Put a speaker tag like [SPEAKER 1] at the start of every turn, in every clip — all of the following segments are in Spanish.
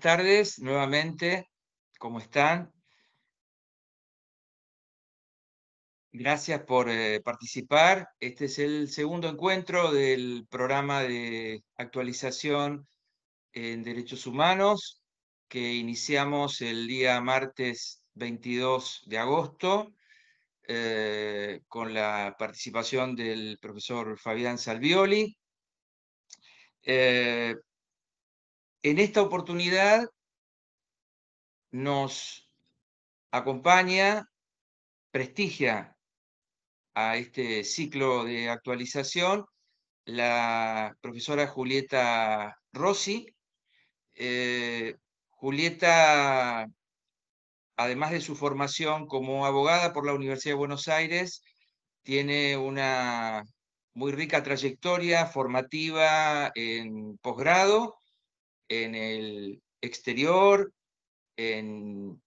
[SPEAKER 1] buenas tardes nuevamente. ¿Cómo están? Gracias por eh, participar. Este es el segundo encuentro del programa de actualización en derechos humanos que iniciamos el día martes 22 de agosto eh, con la participación del profesor Fabián Salvioli. Eh, en esta oportunidad nos acompaña, prestigia a este ciclo de actualización la profesora Julieta Rossi. Eh, Julieta, además de su formación como abogada por la Universidad de Buenos Aires, tiene una muy rica trayectoria formativa en posgrado en el exterior, en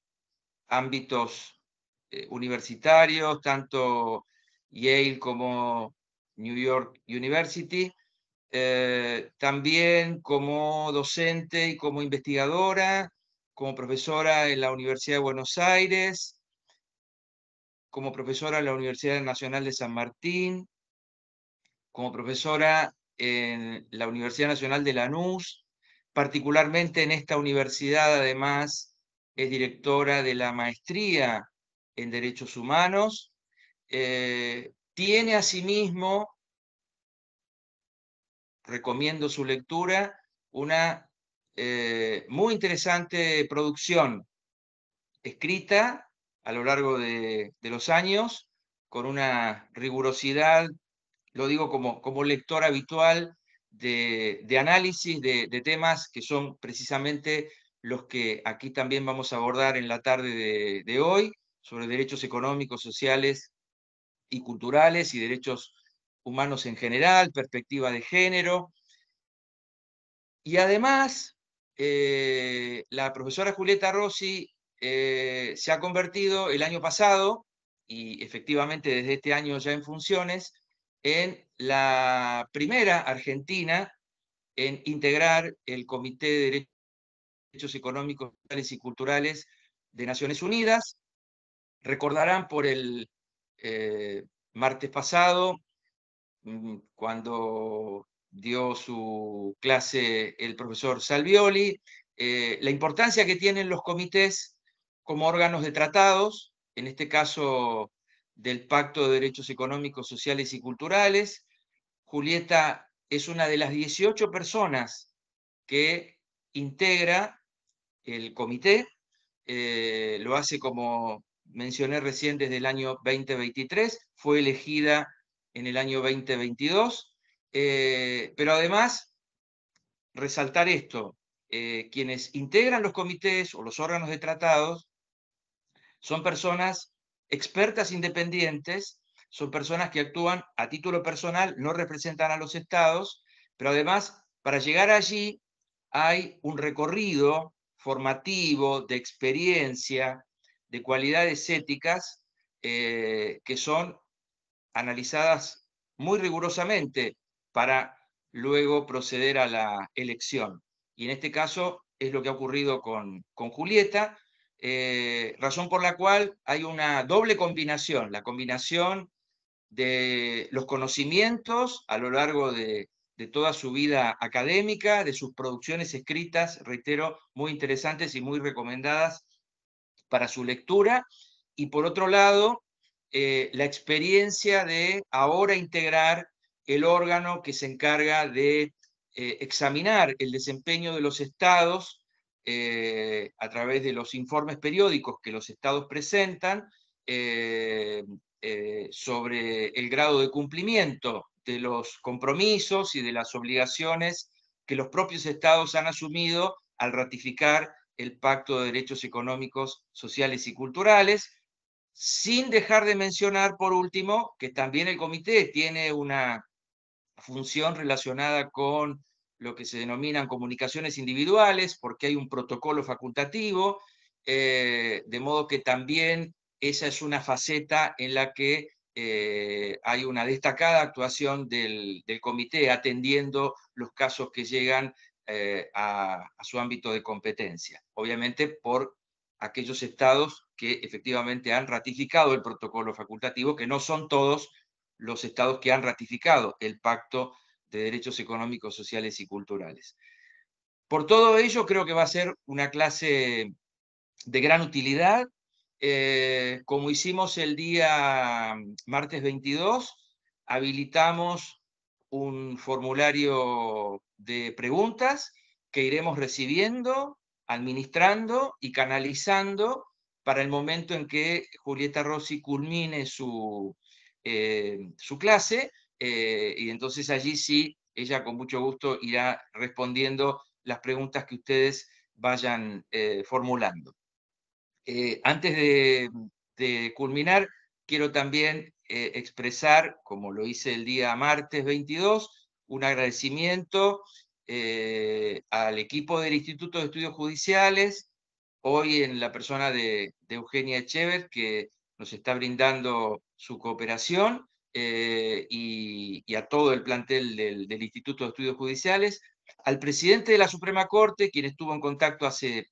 [SPEAKER 1] ámbitos eh, universitarios, tanto Yale como New York University, eh, también como docente y como investigadora, como profesora en la Universidad de Buenos Aires, como profesora en la Universidad Nacional de San Martín, como profesora en la Universidad Nacional de Lanús, Particularmente en esta universidad, además, es directora de la maestría en derechos humanos. Eh, tiene asimismo, recomiendo su lectura, una eh, muy interesante producción escrita a lo largo de, de, los años con una rigurosidad, lo digo como, como lector habitual, de, análisis de, temas que son precisamente los que aquí también vamos a abordar en la tarde de, hoy, sobre derechos económicos, sociales y culturales y derechos humanos en general, perspectiva de género. Y además, eh, la profesora Julieta Rossi eh, se ha convertido el año pasado, y efectivamente desde este año ya en funciones, en la primera argentina en integrar el Comité de Derechos Económicos, Sociales y Culturales de Naciones Unidas. Recordarán por el eh, martes pasado, mm, cuando dio su clase el profesor Salvioli, eh, la importancia que tienen los comités como órganos de tratados, en este caso del Pacto de Derechos Económicos, Sociales y Culturales, Julieta es una de las 18 personas que integra el comité, eh, lo hace como mencioné recién desde el año 2023, fue elegida en el año 2022, eh, pero además resaltar esto, eh, quienes integran los comités o los órganos de tratados son personas expertas independientes son personas que actúan a título personal, no representan a los estados, pero además, para llegar allí hay un recorrido formativo de experiencia, de cualidades éticas eh, que son analizadas muy rigurosamente para luego proceder a la elección. Y en este caso es lo que ha ocurrido con, con Julieta, eh, razón por la cual hay una doble combinación, la combinación de los conocimientos a lo largo de, toda su vida académica, de sus producciones escritas, reitero, muy interesantes y muy recomendadas para su lectura. Y por otro lado, eh, la experiencia de ahora integrar el órgano que se encarga de eh, examinar el desempeño de los estados eh, a través de los informes periódicos que los estados presentan, eh, sobre el grado de cumplimiento de los compromisos y de las obligaciones que los propios estados han asumido al ratificar el Pacto de Derechos Económicos, Sociales y Culturales, sin dejar de mencionar, por último, que también el comité tiene una función relacionada con lo que se denominan comunicaciones individuales, porque hay un protocolo facultativo, eh, de modo que también esa es una faceta en la que eh, hay una destacada actuación del, comité atendiendo los casos que llegan eh, a, su ámbito de competencia, obviamente por aquellos estados que efectivamente han ratificado el protocolo facultativo, que no son todos los estados que han ratificado el Pacto de Derechos Económicos, Sociales y Culturales. Por todo ello, creo que va a ser una clase de gran utilidad, eh, como hicimos el día mm, martes 22, habilitamos un formulario de preguntas que iremos recibiendo, administrando y canalizando para el momento en que Julieta Rossi culmine su, eh, su clase, eh, y entonces allí sí, ella con mucho gusto irá respondiendo las preguntas que ustedes vayan formulando. Eh, antes de, culminar, quiero también eh, expresar, como lo hice el día martes 22, un agradecimiento eh, al equipo del Instituto de Estudios Judiciales, hoy en la persona de, Eugenia Echever, que nos está brindando su cooperación, y, a todo el plantel del Instituto de Estudios Judiciales, al presidente de la Suprema Corte, quien estuvo en contacto hace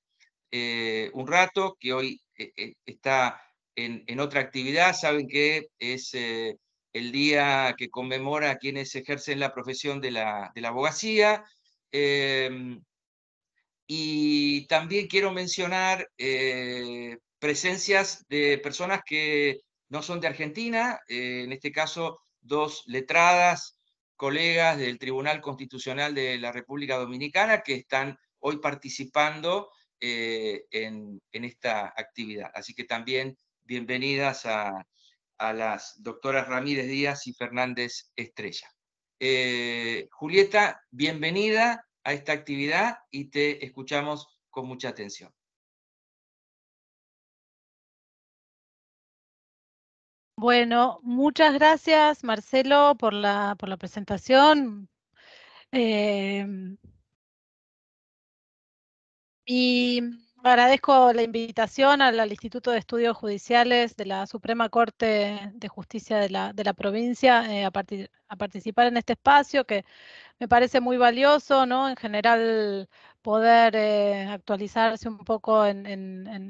[SPEAKER 1] eh, un rato, que hoy eh, eh, está en, otra actividad. Saben que es el día que conmemora a quienes ejercen la profesión de la, de la abogacía. Em, y también quiero mencionar presencias de personas que no son de Argentina, en este caso dos letradas, colegas del Tribunal Constitucional de la República Dominicana que están hoy participando eh, en, esta actividad. Así que también bienvenidas a, las doctoras Ramírez Díaz y Fernández Estrella. Eh, Julieta, bienvenida a esta actividad y te escuchamos
[SPEAKER 2] con mucha atención. Bueno, muchas gracias Marcelo por la, por la presentación.
[SPEAKER 3] Eh, y agradezco la invitación al, Instituto de Estudios Judiciales de la Suprema Corte de Justicia de la, provincia eh, a, partir, a participar en este espacio que me parece muy valioso, ¿no? En general poder eh, actualizarse un poco en, en, en,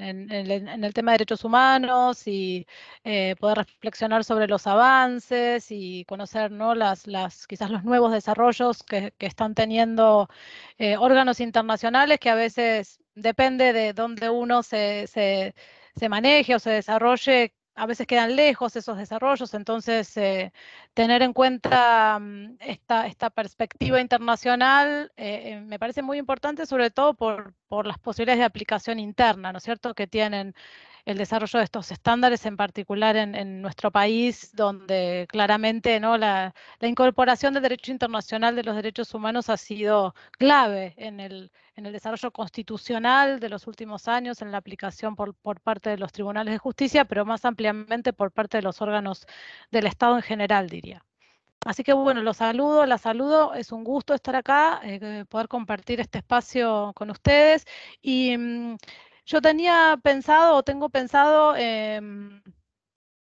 [SPEAKER 3] el tema de derechos humanos y eh, poder reflexionar sobre los avances y conocer ¿no? las, las, quizás los nuevos desarrollos que, están teniendo eh, órganos internacionales que a veces depende de dónde uno se, se, se maneje o se desarrolle, a veces quedan lejos esos desarrollos, entonces eh, tener en cuenta mm, esta, perspectiva internacional eh, eh, me parece muy importante, sobre todo por, por, las posibilidades de aplicación interna, ¿no es cierto?, que tienen el desarrollo de estos estándares, en particular en, nuestro país, donde claramente ¿no? la, incorporación del derecho internacional de los derechos humanos ha sido clave en el, en el desarrollo constitucional de los últimos años, en la aplicación por, parte de los tribunales de justicia, pero más ampliamente por parte de los órganos del Estado en general, diría. Así que bueno, los saludo, la saludo, es un gusto estar acá, eh, poder compartir este espacio con ustedes y... Mm, yo tenía pensado o tengo pensado em,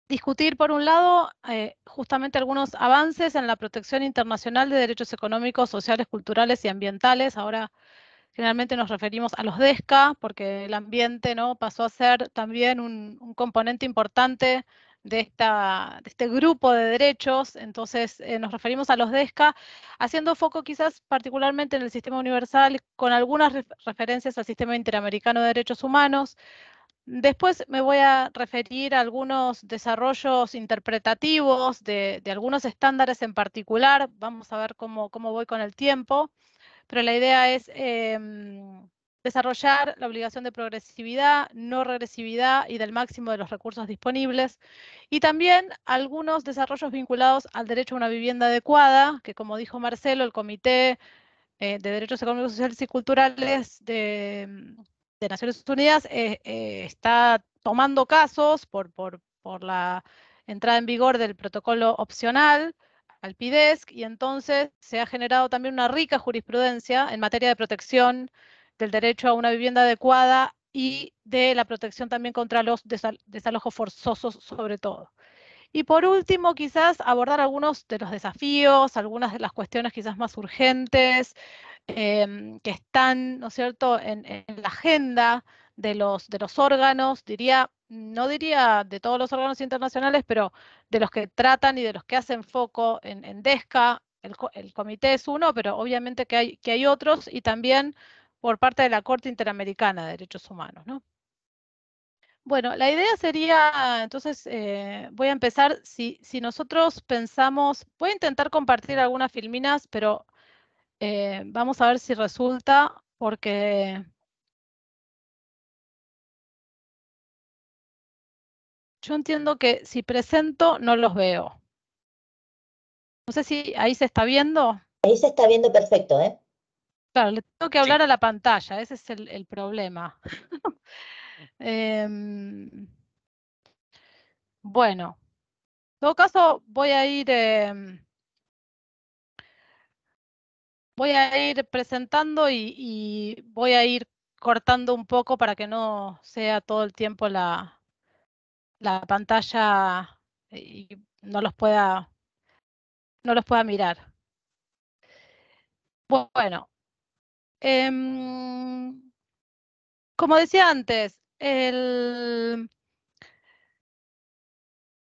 [SPEAKER 3] discutir, por un lado, eh, justamente algunos avances en la protección internacional de derechos económicos, sociales, culturales y ambientales. Ahora generalmente nos referimos a los DESCA, porque el ambiente ¿no? pasó a ser también un componente importante de, esta, este grupo de derechos, entonces eh, nos referimos a los DESCA, e haciendo foco quizás particularmente en el sistema universal con algunas referencias al sistema interamericano de derechos humanos, Después me voy a referir a algunos desarrollos interpretativos de, algunos estándares en particular. Vamos a ver cómo, cómo, voy con el tiempo, pero la idea es em, desarrollar la obligación de progresividad, no regresividad y del máximo de los recursos disponibles, y también algunos desarrollos vinculados al derecho a una vivienda adecuada, que como dijo Marcelo, el Comité eh, de Derechos Económicos, Sociales y Culturales de, mm, Naciones Unidas eh, eh, está tomando casos por, por, por la entrada en vigor del protocolo opcional, al PIDESC y entonces se ha generado también una rica jurisprudencia en materia de protección del derecho a una vivienda adecuada y de la protección también contra los desalojos forzosos sobre todo. Y por último, quizás abordar algunos de los desafíos, algunas de las cuestiones quizás más urgentes em, que están, ¿no es cierto?, en, la agenda de los, de los órganos, diría, no diría de todos los órganos internacionales, pero de los que tratan y de los que hacen foco en, DESCA, el, comité es uno, pero obviamente que hay, que hay otros, y también por parte de la Corte Interamericana de Derechos Humanos. ¿no? Bueno, la idea sería, entonces, eh, voy a empezar, si, si, nosotros pensamos, voy a intentar compartir algunas
[SPEAKER 2] filminas, pero eh, vamos a ver si resulta, porque... Yo entiendo que si presento, no los veo. No sé si ahí se está viendo. Ahí se está viendo perfecto, ¿eh?
[SPEAKER 3] Claro, le tengo que hablar a la pantalla, ese es el, problema. Em, bueno, en todo caso voy a ir... Em, voy a ir presentando y, y, voy a ir cortando un poco para que no sea todo el tiempo la, la pantalla y no los pueda, no los pueda mirar.
[SPEAKER 2] Bueno, Em, como decía antes,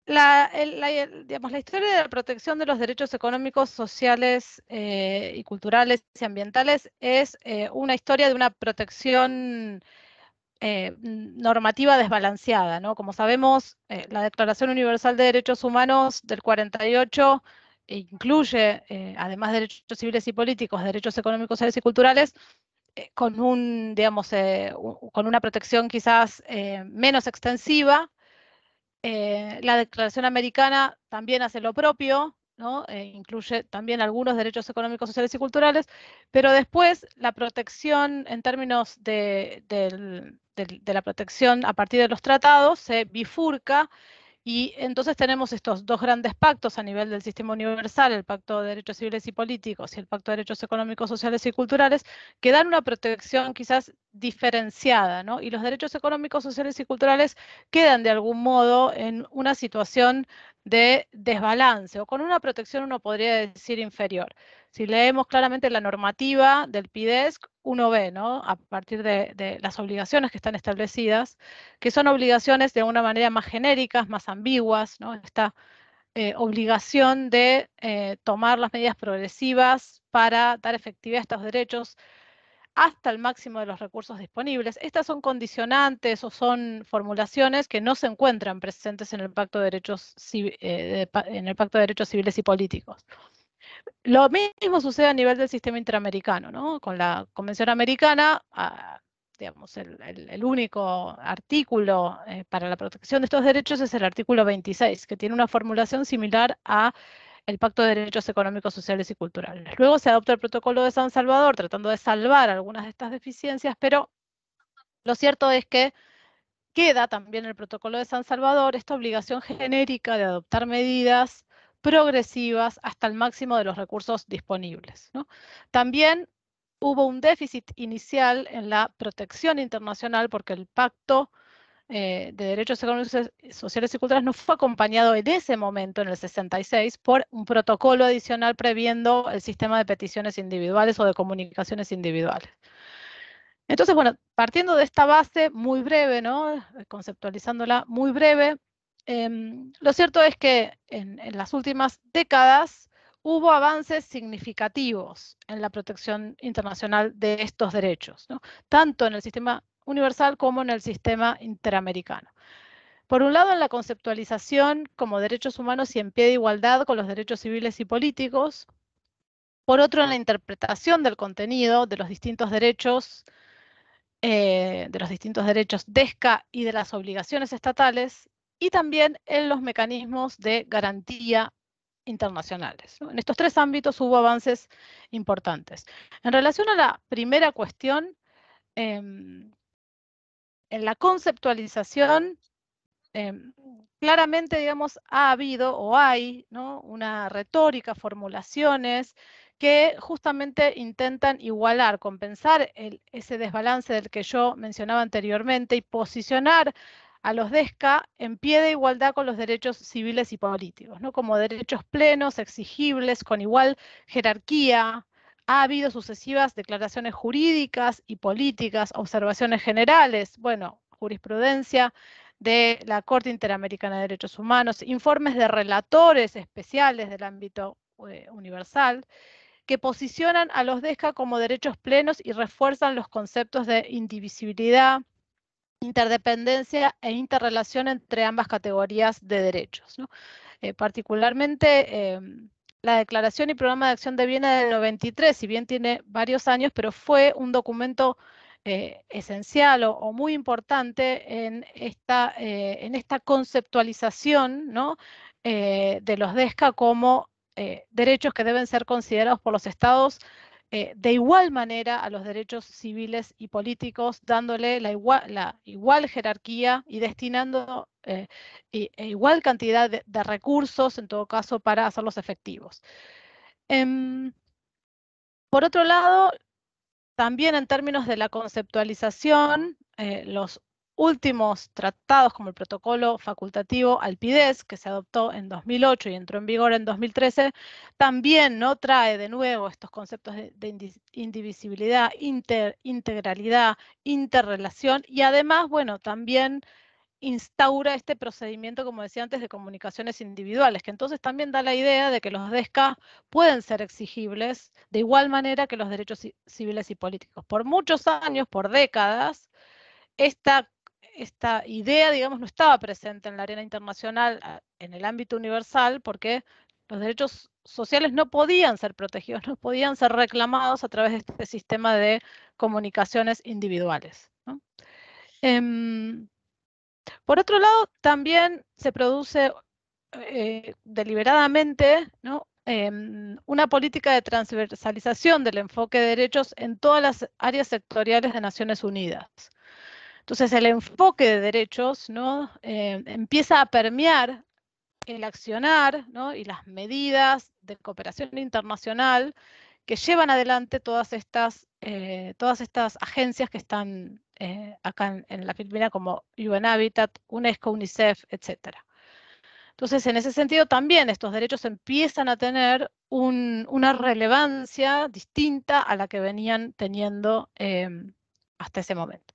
[SPEAKER 3] la, digamos, la, historia de la protección de los derechos económicos, sociales eh, y culturales y ambientales es eh, una historia de una protección eh, normativa desbalanceada. Como sabemos, la Declaración Universal de Derechos Humanos del 48 e incluye, eh, además de derechos civiles y políticos, derechos económicos, sociales y culturales, eh, con, un, digamos, eh, con una protección quizás menos extensiva. la Declaración Americana también hace lo propio, ¿no? incluye también algunos derechos económicos, sociales y culturales, pero después la protección en términos de, de la protección a partir de los tratados se bifurca y entonces tenemos estos dos grandes pactos a nivel del sistema universal, el Pacto de Derechos Civiles y Políticos y el Pacto de Derechos Económicos, Sociales y Culturales, que dan una protección quizás diferenciada, ¿no? Y los derechos económicos, sociales y culturales quedan de algún modo en una situación de desbalance o con una protección, uno podría decir, inferior si leemos claramente la normativa del PIDESC, uno ve, ¿no? A partir de, las obligaciones que están establecidas, que son obligaciones de una manera más genéricas, más ambiguas, Esta eh, obligación de eh, tomar las medidas progresivas para dar efectividad a estos derechos hasta el máximo de los recursos disponibles. Estas son condicionantes o son formulaciones que no se encuentran presentes en el Pacto de Derechos eh, Civiles y Políticos. Lo mismo sucede a nivel del sistema interamericano, ¿no? Con la Convención Americana, ah, digamos, el, único artículo eh, para la protección de estos derechos es el artículo 26, que tiene una formulación similar a el Pacto de Derechos Económicos, Sociales y Culturales. Luego se adopta el Protocolo de San Salvador, tratando de salvar algunas de estas deficiencias, pero lo cierto es que queda también el Protocolo de San Salvador esta obligación genérica de adoptar medidas progresivas hasta el máximo de los recursos disponibles. También hubo un déficit inicial en la protección internacional porque el pacto eh, de derechos económicos, sociales y culturales no fue acompañado en ese momento, en el 66, por un protocolo adicional previendo el sistema de peticiones individuales o de comunicaciones individuales. Entonces, bueno, partiendo de esta base muy breve, ¿no? conceptualizándola muy breve, Em, lo cierto es que en, las últimas décadas hubo avances significativos en la protección internacional de estos derechos, tanto en el sistema universal como en el sistema interamericano. Por un lado, en la conceptualización como derechos humanos y en pie de igualdad con los derechos civiles y políticos. Por otro, en la interpretación del contenido de los distintos derechos, eh, de los distintos derechos DESCA y de las obligaciones estatales y también en los mecanismos de garantía internacionales. En estos tres ámbitos hubo avances importantes. En relación a la primera cuestión, em, en la conceptualización, em, claramente, digamos, ha habido o hay ¿no? una retórica, formulaciones que justamente intentan igualar, compensar ese desbalance del que yo mencionaba anteriormente y posicionar a los DESCA en pie de igualdad con los derechos civiles y políticos, ¿no? como derechos plenos, exigibles, con igual jerarquía. Ha habido sucesivas declaraciones jurídicas y políticas, observaciones generales, bueno, jurisprudencia de la Corte Interamericana de Derechos Humanos, informes de relatores especiales del ámbito eh, universal, que posicionan a los DESCA como derechos plenos y refuerzan los conceptos de indivisibilidad, interdependencia e interrelación entre ambas categorías de derechos. Eh, particularmente, em, la Declaración y Programa de Acción de Viena del 93, si bien tiene varios años, pero fue un documento eh, esencial o, muy importante en esta, eh, conceptualización de los DESCA como derechos que deben ser considerados por los estados eh, de igual manera a los derechos civiles y políticos, dándole la igual, jerarquía y destinando eh, e igual cantidad de, recursos, en todo caso, para hacerlos efectivos. Em, por otro lado, también en términos de la conceptualización, eh, los últimos tratados como el protocolo facultativo Alpidez, que se adoptó en 2008 y entró en vigor en 2013, también ¿no? trae de nuevo estos conceptos de, indivisibilidad, integralidad, interrelación y además, bueno, también instaura este procedimiento, como decía antes, de comunicaciones individuales, que entonces también da la idea de que los DESCA pueden ser exigibles de igual manera que los derechos civiles y políticos. Por muchos años, por décadas, esta esta idea, digamos, no estaba presente en la arena internacional, en el ámbito universal, porque los derechos sociales no podían ser protegidos, no podían ser reclamados a través de este sistema de comunicaciones individuales. Em, por otro lado, también se produce eh, deliberadamente em, una política de transversalización del enfoque de derechos en todas las áreas sectoriales de Naciones Unidas. Entonces el enfoque de derechos eh, empieza a permear el accionar y las medidas de cooperación internacional que llevan adelante todas estas, eh, todas estas agencias que están eh, acá en, la Filipina como UN Habitat, UNESCO, UNICEF, etc. Entonces, en ese sentido también estos derechos empiezan a tener una relevancia distinta a la que venían teniendo hasta ese momento.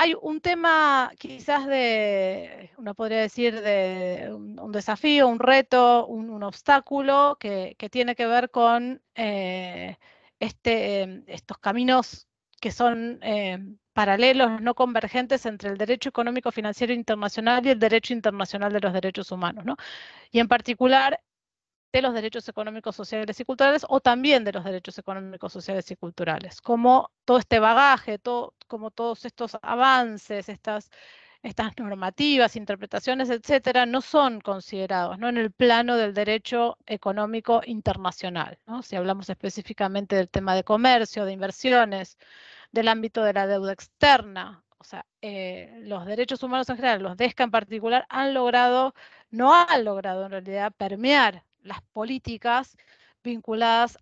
[SPEAKER 3] Hay un tema quizás de, uno podría decir, de un, desafío, un reto, un, obstáculo que, tiene que ver con eh, este, em, estos caminos que son em, paralelos, no convergentes entre el derecho económico financiero internacional y el derecho internacional de los derechos humanos. ¿no? Y en particular de los derechos económicos, sociales y culturales o también de los derechos económicos, sociales y culturales. Como todo este bagaje, todo, como todos estos avances, estas, estas normativas, interpretaciones, etcétera, no son considerados ¿no? en el plano del derecho económico internacional. Si hablamos específicamente del tema de comercio, de inversiones, del ámbito de la deuda externa, o sea, eh, los derechos humanos en general, los DESCA en particular, han logrado, no han logrado en realidad permear las políticas vinculadas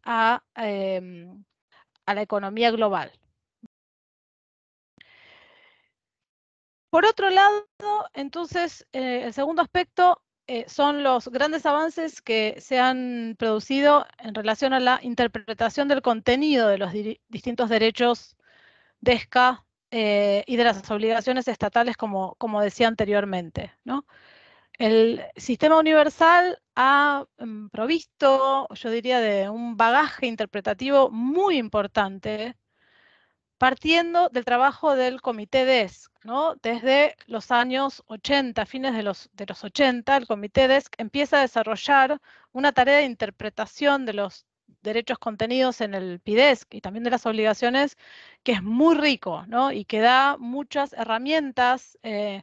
[SPEAKER 3] em, a, la economía global. Por otro lado, entonces, eh, el segundo aspecto eh, son los grandes avances que se han producido en relación a la interpretación del contenido de los distintos derechos de ESCA eh, y de las obligaciones estatales, como, como decía anteriormente. ¿no? El sistema universal ha mm, provisto, yo diría, de un bagaje interpretativo muy importante, partiendo del trabajo del comité DESC. ¿no? Desde los años 80, fines de los, de los 80, el comité DESC empieza a desarrollar una tarea de interpretación de los derechos contenidos en el PIDESC y también de las obligaciones, que es muy rico ¿no? y que da muchas herramientas eh,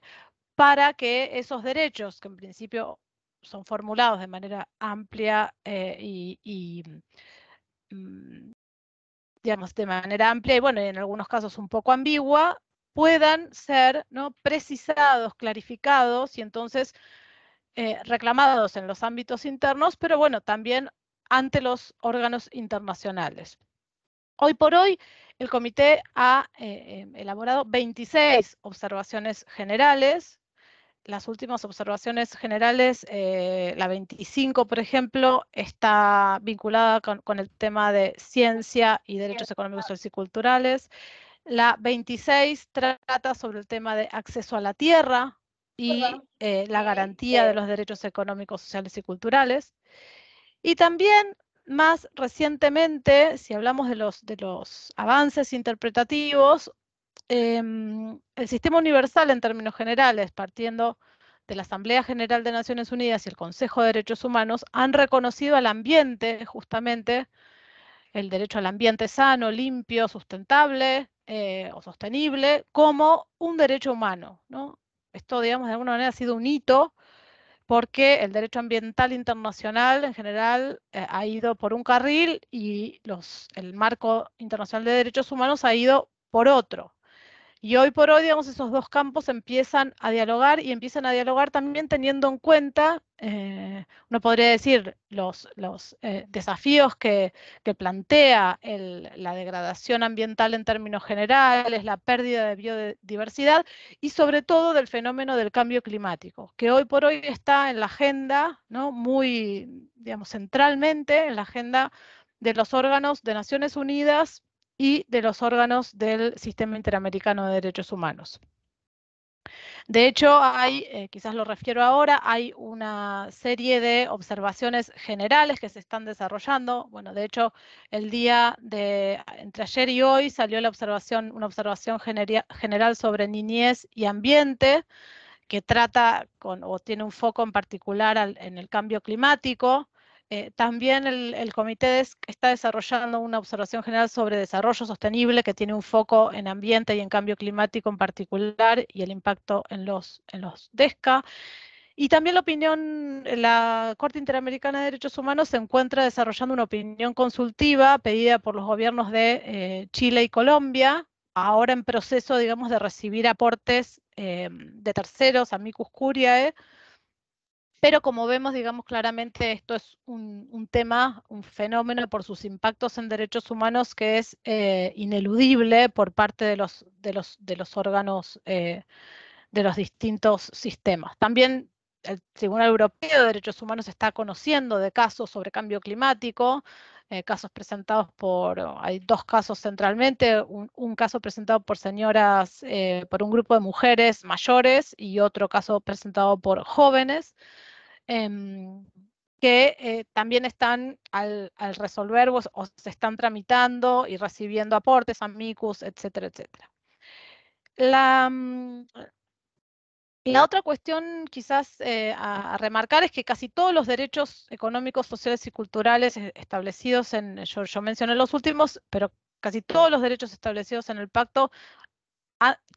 [SPEAKER 3] para que esos derechos, que en principio son formulados de manera amplia eh, y, mm, digamos, de manera amplia y bueno, en algunos casos un poco ambigua, puedan ser ¿no? precisados, clarificados y entonces eh, reclamados en los ámbitos internos, pero bueno, también ante los órganos internacionales. Hoy por hoy, el comité ha eh, em, elaborado 26 observaciones generales las últimas observaciones generales, eh, la 25, por ejemplo, está vinculada con, el tema de ciencia y derechos económicos y culturales. La 26 trata sobre el tema de acceso a la tierra y eh, la garantía eh. de los derechos económicos, sociales y culturales. Y también más recientemente, si hablamos de los, de los avances interpretativos, Em, el sistema universal en términos generales, partiendo de la Asamblea General de Naciones Unidas y el Consejo de Derechos Humanos, han reconocido al ambiente, justamente, el derecho al ambiente sano, limpio, sustentable eh, o sostenible, como un derecho humano. Esto, digamos, de alguna manera ha sido un hito porque el derecho ambiental internacional en general eh, ha ido por un carril y los, el marco internacional de derechos humanos ha ido por otro. Y hoy por hoy, digamos, esos dos campos empiezan a dialogar y empiezan a dialogar también teniendo en cuenta, eh, uno podría decir, los, eh, desafíos que, plantea la degradación ambiental en términos generales, la pérdida de biodiversidad y sobre todo del fenómeno del cambio climático, que hoy por hoy está en la agenda, ¿no? muy, digamos, centralmente en la agenda de los órganos de Naciones Unidas y de los órganos del Sistema Interamericano de Derechos Humanos. De hecho, hay, eh, quizás lo refiero ahora, hay una serie de observaciones generales que se están desarrollando. Bueno, de hecho, el día de entre ayer y hoy salió la observación, una observación general sobre niñez y ambiente que trata o tiene un foco en particular en el cambio climático. Eh, también el, comité está desarrollando una observación general sobre desarrollo sostenible que tiene un foco en ambiente y en cambio climático en particular y el impacto en los, DESCA. Y también la opinión, la Corte Interamericana de Derechos Humanos se encuentra desarrollando una opinión consultiva pedida por los gobiernos de eh, Chile y Colombia, ahora en proceso, digamos, de recibir aportes em, de terceros, amicus curiae, pero como vemos, digamos claramente, esto es un, tema, un fenómeno por sus impactos en derechos humanos que es eh, ineludible por parte de los, órganos eh, de los distintos sistemas. También el Tribunal Europeo de Derechos Humanos está conociendo de casos sobre cambio climático, eh, casos presentados por, hay dos casos centralmente, un, caso presentado por señoras, por un grupo de mujeres mayores y otro caso presentado por jóvenes. Em, que eh, también están al, resolver o, se están tramitando y recibiendo aportes, amicus, etcétera, etcétera. La, mm, la otra cuestión quizás eh, a, remarcar es que casi todos los derechos económicos, sociales y culturales eh, establecidos en, yo, yo mencioné los últimos, pero casi todos los derechos establecidos en el pacto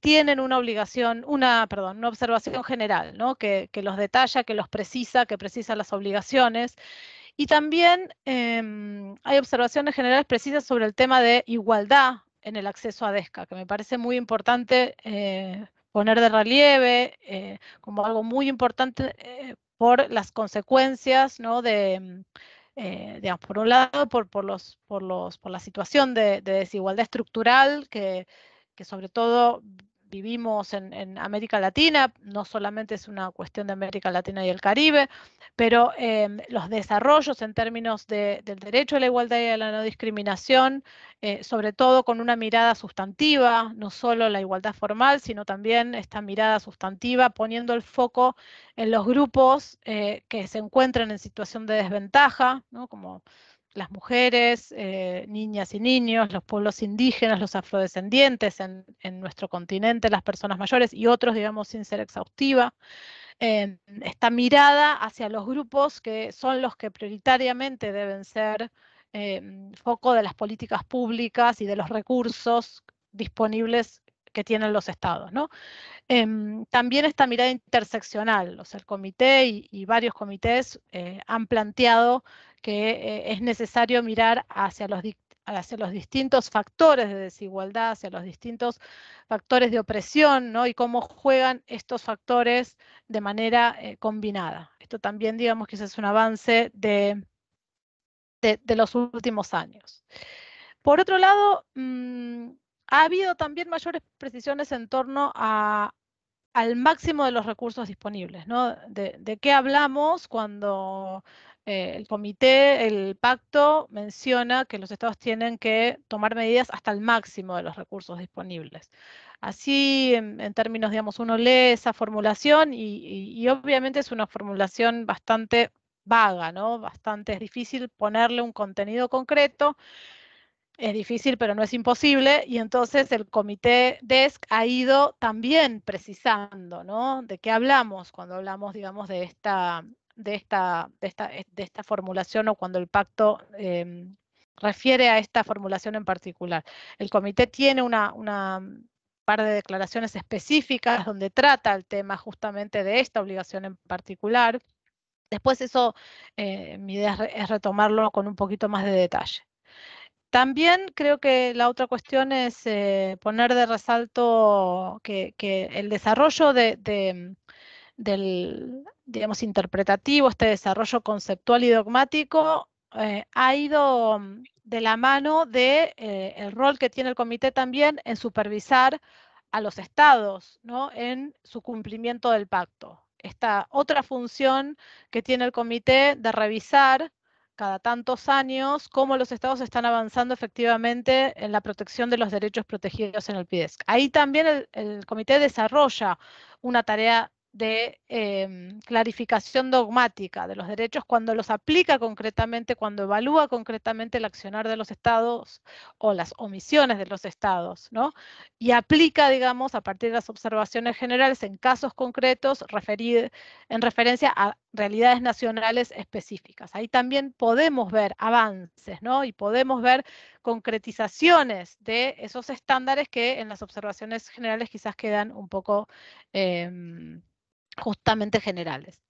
[SPEAKER 3] tienen una obligación, una, perdón, una observación general, ¿no? que, los detalla, que los precisa, que precisa las obligaciones. Y también em, hay observaciones generales precisas sobre el tema de igualdad en el acceso a DESCA, que me parece muy importante eh, poner de relieve eh, como algo muy importante eh, por las consecuencias ¿no? de... por un lado, por, por, los, por, los, por la situación de desigualdad estructural que, que sobre todo vivimos en, América Latina, no solamente es una cuestión de América Latina y el Caribe, pero em, los desarrollos en términos del derecho a la igualdad y a la no discriminación, eh, sobre todo con una mirada sustantiva, no solo la igualdad formal, sino también esta mirada sustantiva poniendo el foco en los grupos eh, que se encuentran en situación de desventaja, ¿no? como las mujeres, eh, niñas y niños, los pueblos indígenas, los afrodescendientes en, nuestro continente, las personas mayores y otros, digamos, sin ser exhaustiva. esta mirada hacia los grupos que son los que prioritariamente deben ser em, foco de las políticas públicas y de los recursos disponibles que tienen los estados. Em, también esta mirada interseccional, o sea, el comité y, varios comités eh, han planteado que eh, es necesario mirar hacia los, hacia los distintos factores de desigualdad, hacia los distintos factores de opresión, ¿no? Y cómo juegan estos factores de manera eh, combinada. Esto también, digamos, que es un avance de, de, los últimos años. Por otro lado, mm, ha habido también mayores precisiones en torno a, al máximo de los recursos disponibles, De, de qué hablamos cuando eh, el comité, el pacto menciona que los estados tienen que tomar medidas hasta el máximo de los recursos disponibles. Así, en, términos, digamos, uno lee esa formulación y, obviamente es una formulación bastante vaga, ¿no? Bastante es difícil ponerle un contenido concreto. Es difícil, pero no es imposible. Y entonces el comité DESC ha ido también precisando, ¿no? De qué hablamos cuando hablamos, digamos, de esta de esta, eh, de esta, formulación o cuando el pacto em, refiere a esta formulación en particular. El comité tiene una, par de declaraciones específicas donde trata el tema justamente de esta obligación en particular. Después eso, eh, mi idea es retomarlo con un poquito más de detalle. También creo que la otra cuestión es eh, poner de resalto que, el desarrollo de, del, digamos, interpretativo, este desarrollo conceptual y dogmático, eh, ha ido mm, de la mano del de, eh, el rol que tiene el comité también en supervisar a los estados ¿no? en su cumplimiento del pacto. Esta otra función que tiene el comité de revisar cada tantos años cómo los estados están avanzando efectivamente en la protección de los derechos protegidos en el PIDESC. Ahí también el, el comité desarrolla una tarea de em, clarificación dogmática de los derechos cuando los aplica concretamente, cuando evalúa concretamente el accionar de los estados o las omisiones de los estados, ¿no? Y aplica, digamos, a partir de las observaciones generales en casos concretos referir, en referencia a realidades nacionales específicas. Ahí también podemos ver avances, ¿no? Y podemos ver concretizaciones de esos estándares que en las observaciones generales quizás quedan un poco... Em, justamente generales.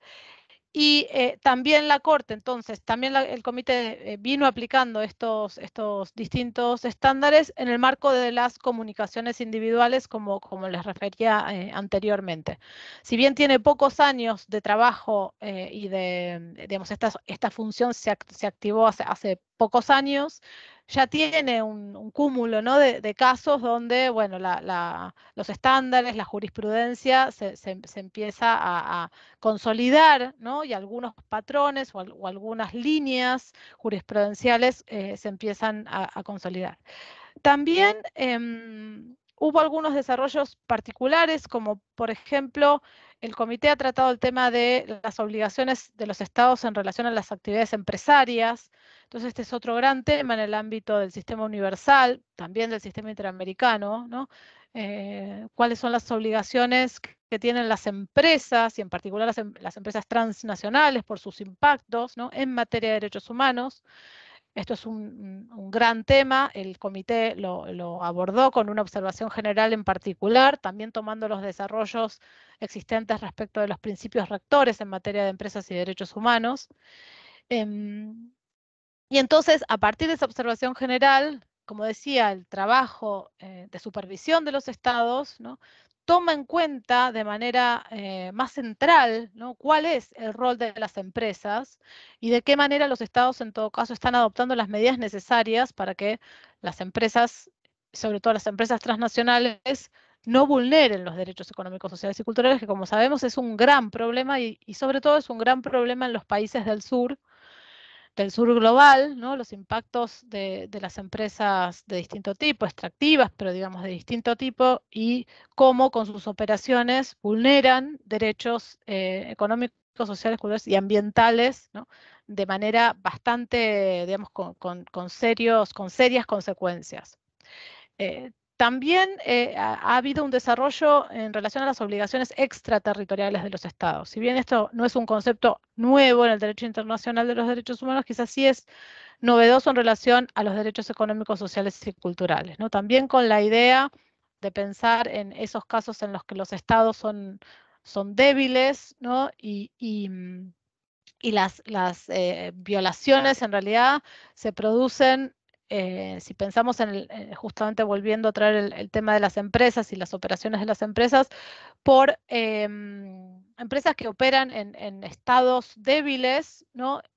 [SPEAKER 3] Y eh, también la Corte, entonces, también el comité eh, vino aplicando estos, estos distintos estándares en el marco de las comunicaciones individuales, como, como les refería eh, anteriormente. Si bien tiene pocos años de trabajo y de, digamos, esta, función se, se activó hace, hace pocos años, ya tiene un, cúmulo de, casos donde bueno, los estándares, la jurisprudencia se, empieza a, consolidar y algunos patrones o, algunas líneas jurisprudenciales eh, se empiezan a, consolidar. También em, hubo algunos desarrollos particulares, como por ejemplo el comité ha tratado el tema de las obligaciones de los estados en relación a las actividades empresarias. Entonces, este es otro gran tema en el ámbito del sistema universal, también del sistema interamericano, ¿no? Eh, cuáles son las obligaciones que tienen las empresas, y en particular las, em-, empresas transnacionales por sus impactos en materia de derechos humanos. Esto es un, gran tema, el comité lo, abordó con una observación general en particular, también tomando los desarrollos existentes respecto de los principios rectores en materia de empresas y derechos humanos. Em, y entonces, a partir de esa observación general, como decía, el trabajo eh, de supervisión de los estados, ¿no? toma en cuenta de manera eh, más central ¿no? cuál es el rol de las empresas y de qué manera los estados en todo caso están adoptando las medidas necesarias para que las empresas, sobre todo las empresas transnacionales, no vulneren los derechos económicos, sociales y culturales, que como sabemos es un gran problema y sobre todo es un gran problema en los países del sur, del sur global, ¿no? los impactos de, las empresas de distinto tipo, extractivas, pero digamos de distinto tipo, y cómo con sus operaciones vulneran derechos eh, económicos, sociales, culturales y ambientales de manera bastante, digamos, con, con, serios, con serias consecuencias. Eh, también eh, ha habido un desarrollo en relación a las obligaciones extraterritoriales de los estados. Si bien esto no es un concepto nuevo en el derecho internacional de los derechos humanos, quizás sí es novedoso en relación a los derechos económicos, sociales y culturales. ¿no? También con la idea de pensar en esos casos en los que los estados son, son débiles y, y, mm, las, eh, violaciones en realidad se producen eh, si pensamos en eh, justamente volviendo a traer el, tema de las empresas y las operaciones de las empresas, por em, empresas que operan en, estados débiles,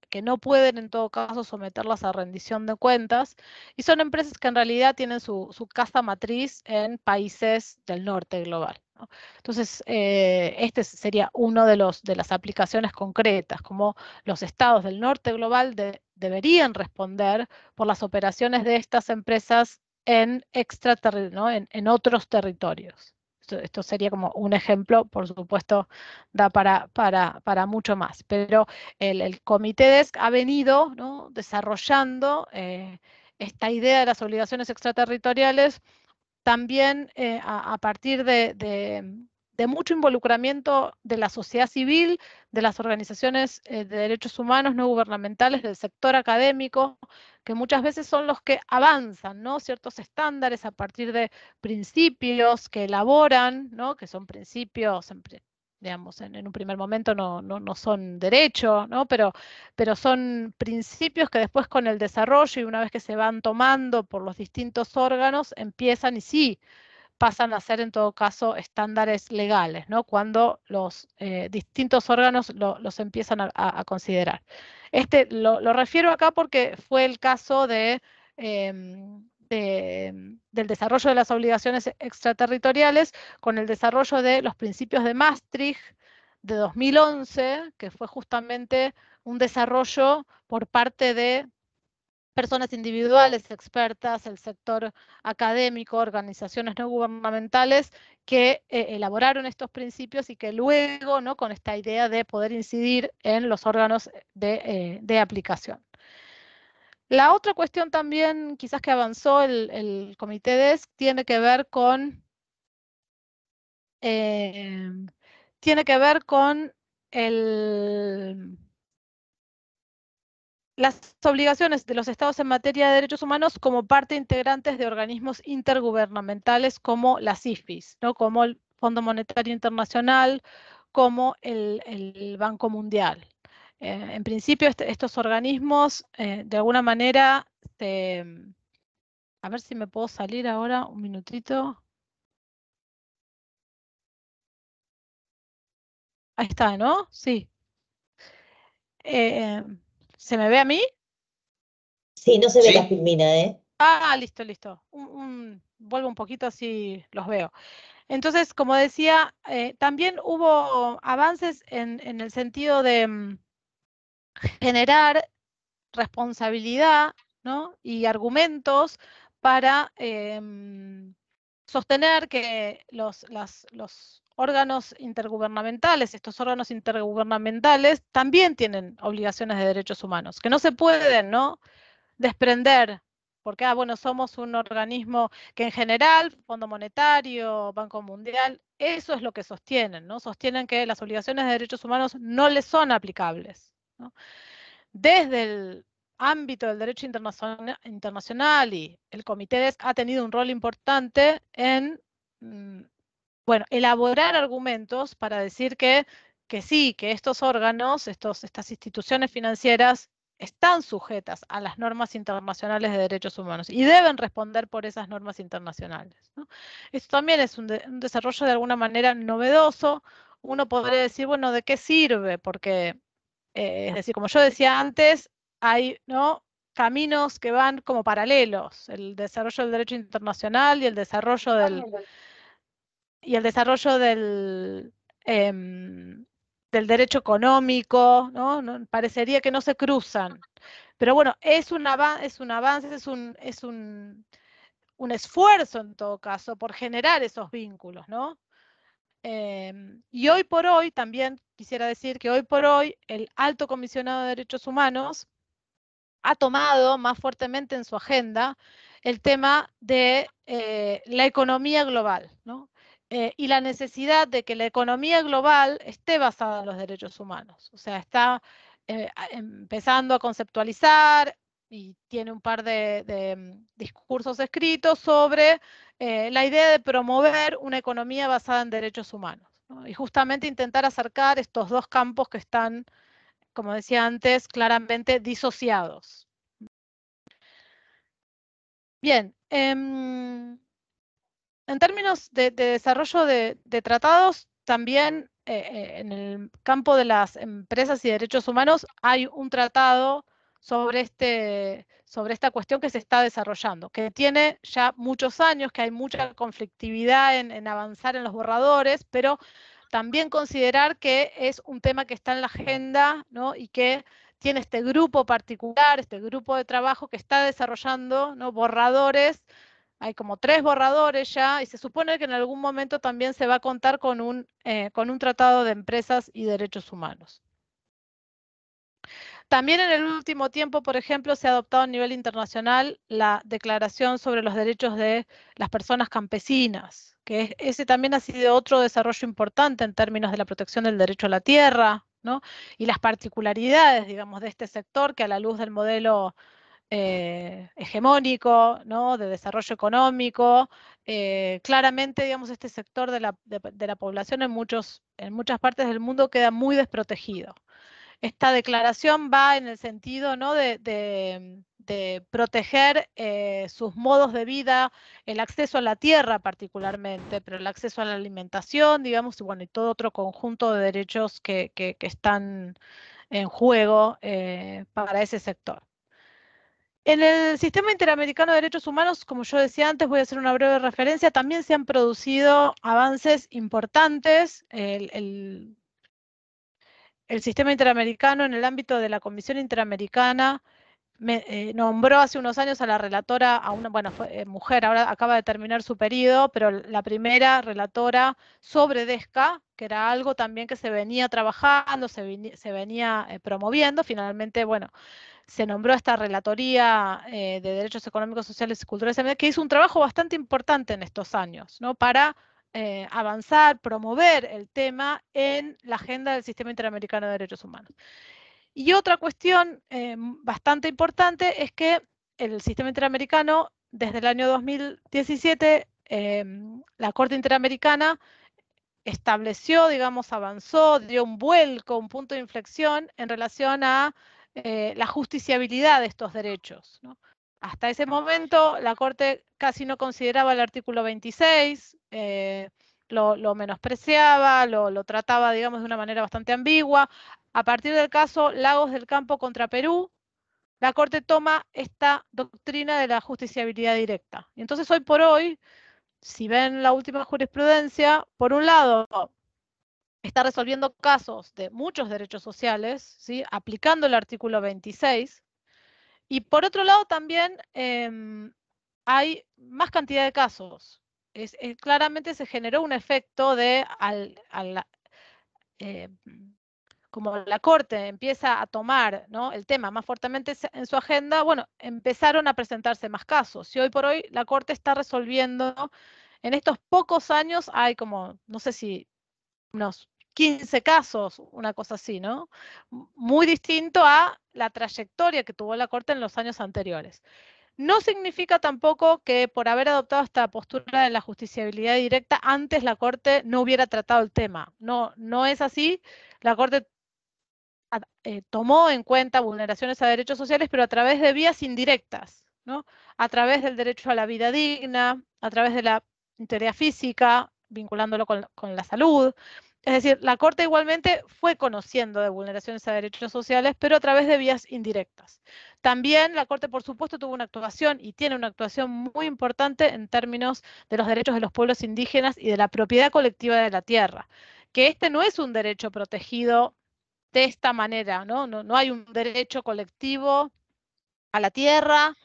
[SPEAKER 3] que no pueden en todo caso someterlas a rendición de cuentas, y son empresas que en realidad tienen su, casa matriz en países del norte global. Entonces, eh, este sería uno de, los, de las aplicaciones concretas, como los estados del norte global de, deberían responder por las operaciones de estas empresas en, en, otros territorios. Esto, sería como un ejemplo, por supuesto, da para, para, para mucho más. Pero el, comité DESC ha venido desarrollando eh, esta idea de las obligaciones extraterritoriales también eh, a, partir de, de mucho involucramiento de la sociedad civil, de las organizaciones eh, de derechos humanos no gubernamentales, del sector académico, que muchas veces son los que avanzan ¿no? ciertos estándares a partir de principios que elaboran, que son principios, digamos, en, un primer momento no, son derecho, Pero, pero son principios que después con el desarrollo y una vez que se van tomando por los distintos órganos, empiezan y sí, pasan a ser en todo caso estándares legales, ¿no? cuando los eh, distintos órganos los empiezan a, considerar. Este, lo, refiero acá porque fue el caso em, del desarrollo de las obligaciones extraterritoriales con el desarrollo de los principios de Maastricht de 2011, que fue justamente un desarrollo por parte de personas individuales, expertas, el sector académico, organizaciones no gubernamentales que eh, elaboraron estos principios y que luego, ¿no? con esta idea de poder incidir en los órganos de, eh, aplicación. La otra cuestión también, quizás que avanzó el, comité DES tiene que ver con, eh, tiene que ver con el las obligaciones de los estados en materia de derechos humanos como parte integrantes de organismos intergubernamentales como las CIFIS, ¿no? como el Fondo Monetario Internacional, como el, Banco Mundial. Eh, en principio, este, estos organismos, eh, de alguna manera,
[SPEAKER 2] a ver si me puedo salir ahora un minutito. Ahí está, ¿no? Sí. Eh, ¿Se me ve a mí? Sí, no se ve la filmina, ¿eh?
[SPEAKER 3] Ah, listo, listo. vuelvo un poquito así los veo. Entonces, como decía, eh, también hubo avances en, en el sentido de mm, generar responsabilidad ¿no? y argumentos para eh, mm, sostener que los, las, los órganos intergubernamentales, estos órganos intergubernamentales también tienen obligaciones de derechos humanos, que no se pueden ¿no? desprender, porque ah, bueno, somos un organismo que en general, Fondo Monetario, Banco Mundial, eso es lo que sostienen, ¿no? Sostienen que las obligaciones de derechos humanos no les son aplicables. Desde el ámbito del derecho internacional y el Comité ha tenido un rol importante en mm, bueno, elaborar argumentos para decir que, que sí, que estos órganos, estos, estas instituciones financieras están sujetas a las normas internacionales de derechos humanos y deben responder por esas normas internacionales. Esto también es un, desarrollo de alguna manera novedoso. Uno podría decir, bueno, ¿de qué sirve? Porque, eh, es decir, como yo decía antes, hay ¿no? caminos que van como paralelos, el desarrollo del derecho internacional y el desarrollo del, y el desarrollo del, em, del derecho económico, ¿no? Parecería que no se cruzan. Pero bueno, es un, avance, es un avance, es un, es un, esfuerzo en todo caso por generar esos vínculos, ¿no? Em, y hoy por hoy, también quisiera decir que hoy por hoy el alto comisionado de derechos humanos ha tomado más fuertemente en su agenda el tema de eh, la economía global, ¿no? Eh, y la necesidad de que la economía global esté basada en los derechos humanos. O sea, está eh, empezando a conceptualizar y tiene un par de, mm, discursos escritos sobre eh, la idea de promover una economía basada en derechos humanos. Y justamente intentar acercar estos dos campos que están, como decía antes, claramente disociados. Bien. Em, en términos de, desarrollo de, tratados, también eh, eh, en el campo de las empresas y derechos humanos hay un tratado este, sobre, esta cuestión que se está desarrollando, que tiene ya muchos años, que hay mucha conflictividad en, avanzar en los borradores, pero también considerar que es un tema que está en la agenda y que tiene este grupo particular, este grupo de trabajo que está desarrollando borradores hay como tres borradores ya y se supone que en algún momento también se va a contar con un, eh, con un tratado de empresas y derechos humanos. También en el último tiempo, por ejemplo, se ha adoptado a nivel internacional la Declaración sobre los Derechos de las Personas Campesinas, que ese también ha sido otro desarrollo importante en términos de la protección del derecho a la tierra, ¿no? y las particularidades, digamos, de este sector que a la luz del modelo eh, hegemónico, ¿no? de desarrollo económico. Eh, claramente, digamos, este sector de la, población en, muchos, en muchas partes del mundo queda muy desprotegido. Esta declaración va en el sentido ¿no? de, proteger eh, sus modos de vida, el acceso a la tierra particularmente, pero el acceso a la alimentación, digamos, y bueno, y todo otro conjunto de derechos que están en juego para ese sector. En el sistema interamericano de derechos humanos, como yo decía antes, voy a hacer una breve referencia, también se han producido avances importantes. El, sistema interamericano en el ámbito de la Comisión Interamericana me, eh, nombró hace unos años a la relatora, a una, bueno, fue, eh, mujer, ahora acaba de terminar su periodo, pero la primera relatora sobre DESCA, que era algo también que se venía trabajando, se, venía eh, promoviendo, finalmente, bueno, se nombró esta Relatoría de Derechos Económicos, Sociales y Culturales, que hizo un trabajo bastante importante en estos años, ¿no? Para avanzar, promover el tema en la agenda del Sistema Interamericano de Derechos Humanos. Y otra cuestión eh, bastante importante es que el sistema interamericano, desde el año 2017, eh, la Corte Interamericana estableció, digamos, avanzó, dio un vuelco, un punto de inflexión en relación a eh, la justiciabilidad de estos derechos. Hasta ese momento la Corte casi no consideraba el artículo 26, lo, menospreciaba, lo, trataba, digamos, de una manera bastante ambigua. A partir del caso Lagos del Campo contra Perú, la Corte toma esta doctrina de la justiciabilidad directa. Y entonces hoy por hoy, si ven la última jurisprudencia, por un lado está resolviendo casos de muchos derechos sociales, aplicando el artículo 26, y por otro lado también em, hay más cantidad de casos. Eh, claramente se generó un efecto de al, eh, como la Corte empieza a tomar el tema más fuertemente en su agenda, bueno, empezaron a presentarse más casos. Y hoy por hoy la Corte está resolviendo, en estos pocos años hay como, no sé si unos 15 casos, una cosa así, ¿no? Muy distinto a la trayectoria que tuvo la Corte en los años anteriores. No significa tampoco que por haber adoptado esta postura de la justiciabilidad directa, antes la Corte no hubiera tratado el tema. No, no es así. La Corte eh, tomó en cuenta vulneraciones a derechos sociales, pero a través de vías indirectas, ¿no? a través del derecho a la vida digna, a través de la integridad física, vinculándolo con, con la salud. Es decir, la Corte igualmente fue conociendo de vulneraciones a derechos sociales, pero a través de vías indirectas. También la Corte, por supuesto, tuvo una actuación y tiene una actuación muy importante en términos de los derechos de los pueblos indígenas y de la propiedad colectiva de la tierra, que este no es un derecho protegido de esta manera, ¿no? No, hay un derecho colectivo a la tierra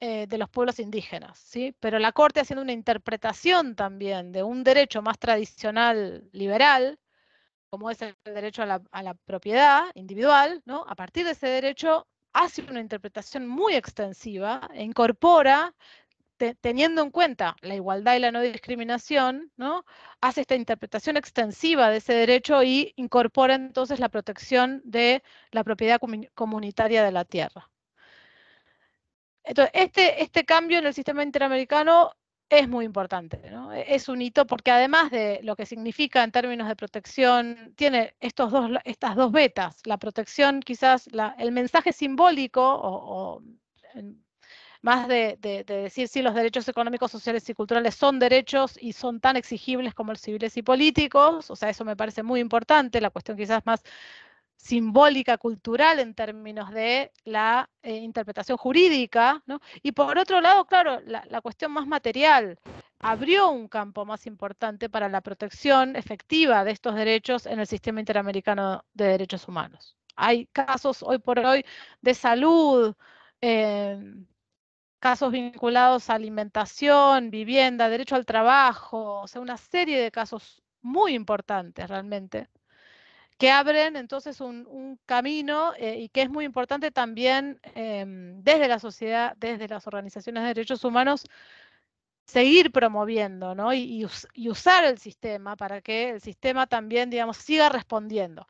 [SPEAKER 3] eh, de los pueblos indígenas, ¿sí? Pero la Corte haciendo una interpretación también de un derecho más tradicional liberal, como es el derecho a la, propiedad individual, ¿no? A partir de ese derecho hace una interpretación muy extensiva e incorpora teniendo en cuenta la igualdad y la no discriminación, hace esta interpretación extensiva de ese derecho y incorpora entonces la protección de la propiedad comunitaria de la tierra. Entonces, este, este cambio en el sistema interamericano es muy importante, e, es un hito porque además de lo que significa en términos de protección, tiene estos dos, estas dos vetas, la protección quizás, el mensaje simbólico o, más de, decir si los derechos económicos, sociales y culturales son derechos y son tan exigibles como los civiles y políticos, o sea, eso me parece muy importante, la cuestión quizás más simbólica, cultural en términos de la eh, interpretación jurídica, ¿no? y por otro lado, claro, la, cuestión más material abrió un campo más importante para la protección efectiva de estos derechos en el sistema interamericano de derechos humanos. Hay casos hoy por hoy de salud, eh, casos vinculados a alimentación, vivienda, derecho al trabajo, o sea, una serie de casos muy importantes realmente, que abren entonces un, camino eh, y que es muy importante también em, desde la sociedad, desde las organizaciones de derechos humanos, seguir promoviendo y, y, usar el sistema para que el sistema también, digamos, siga respondiendo.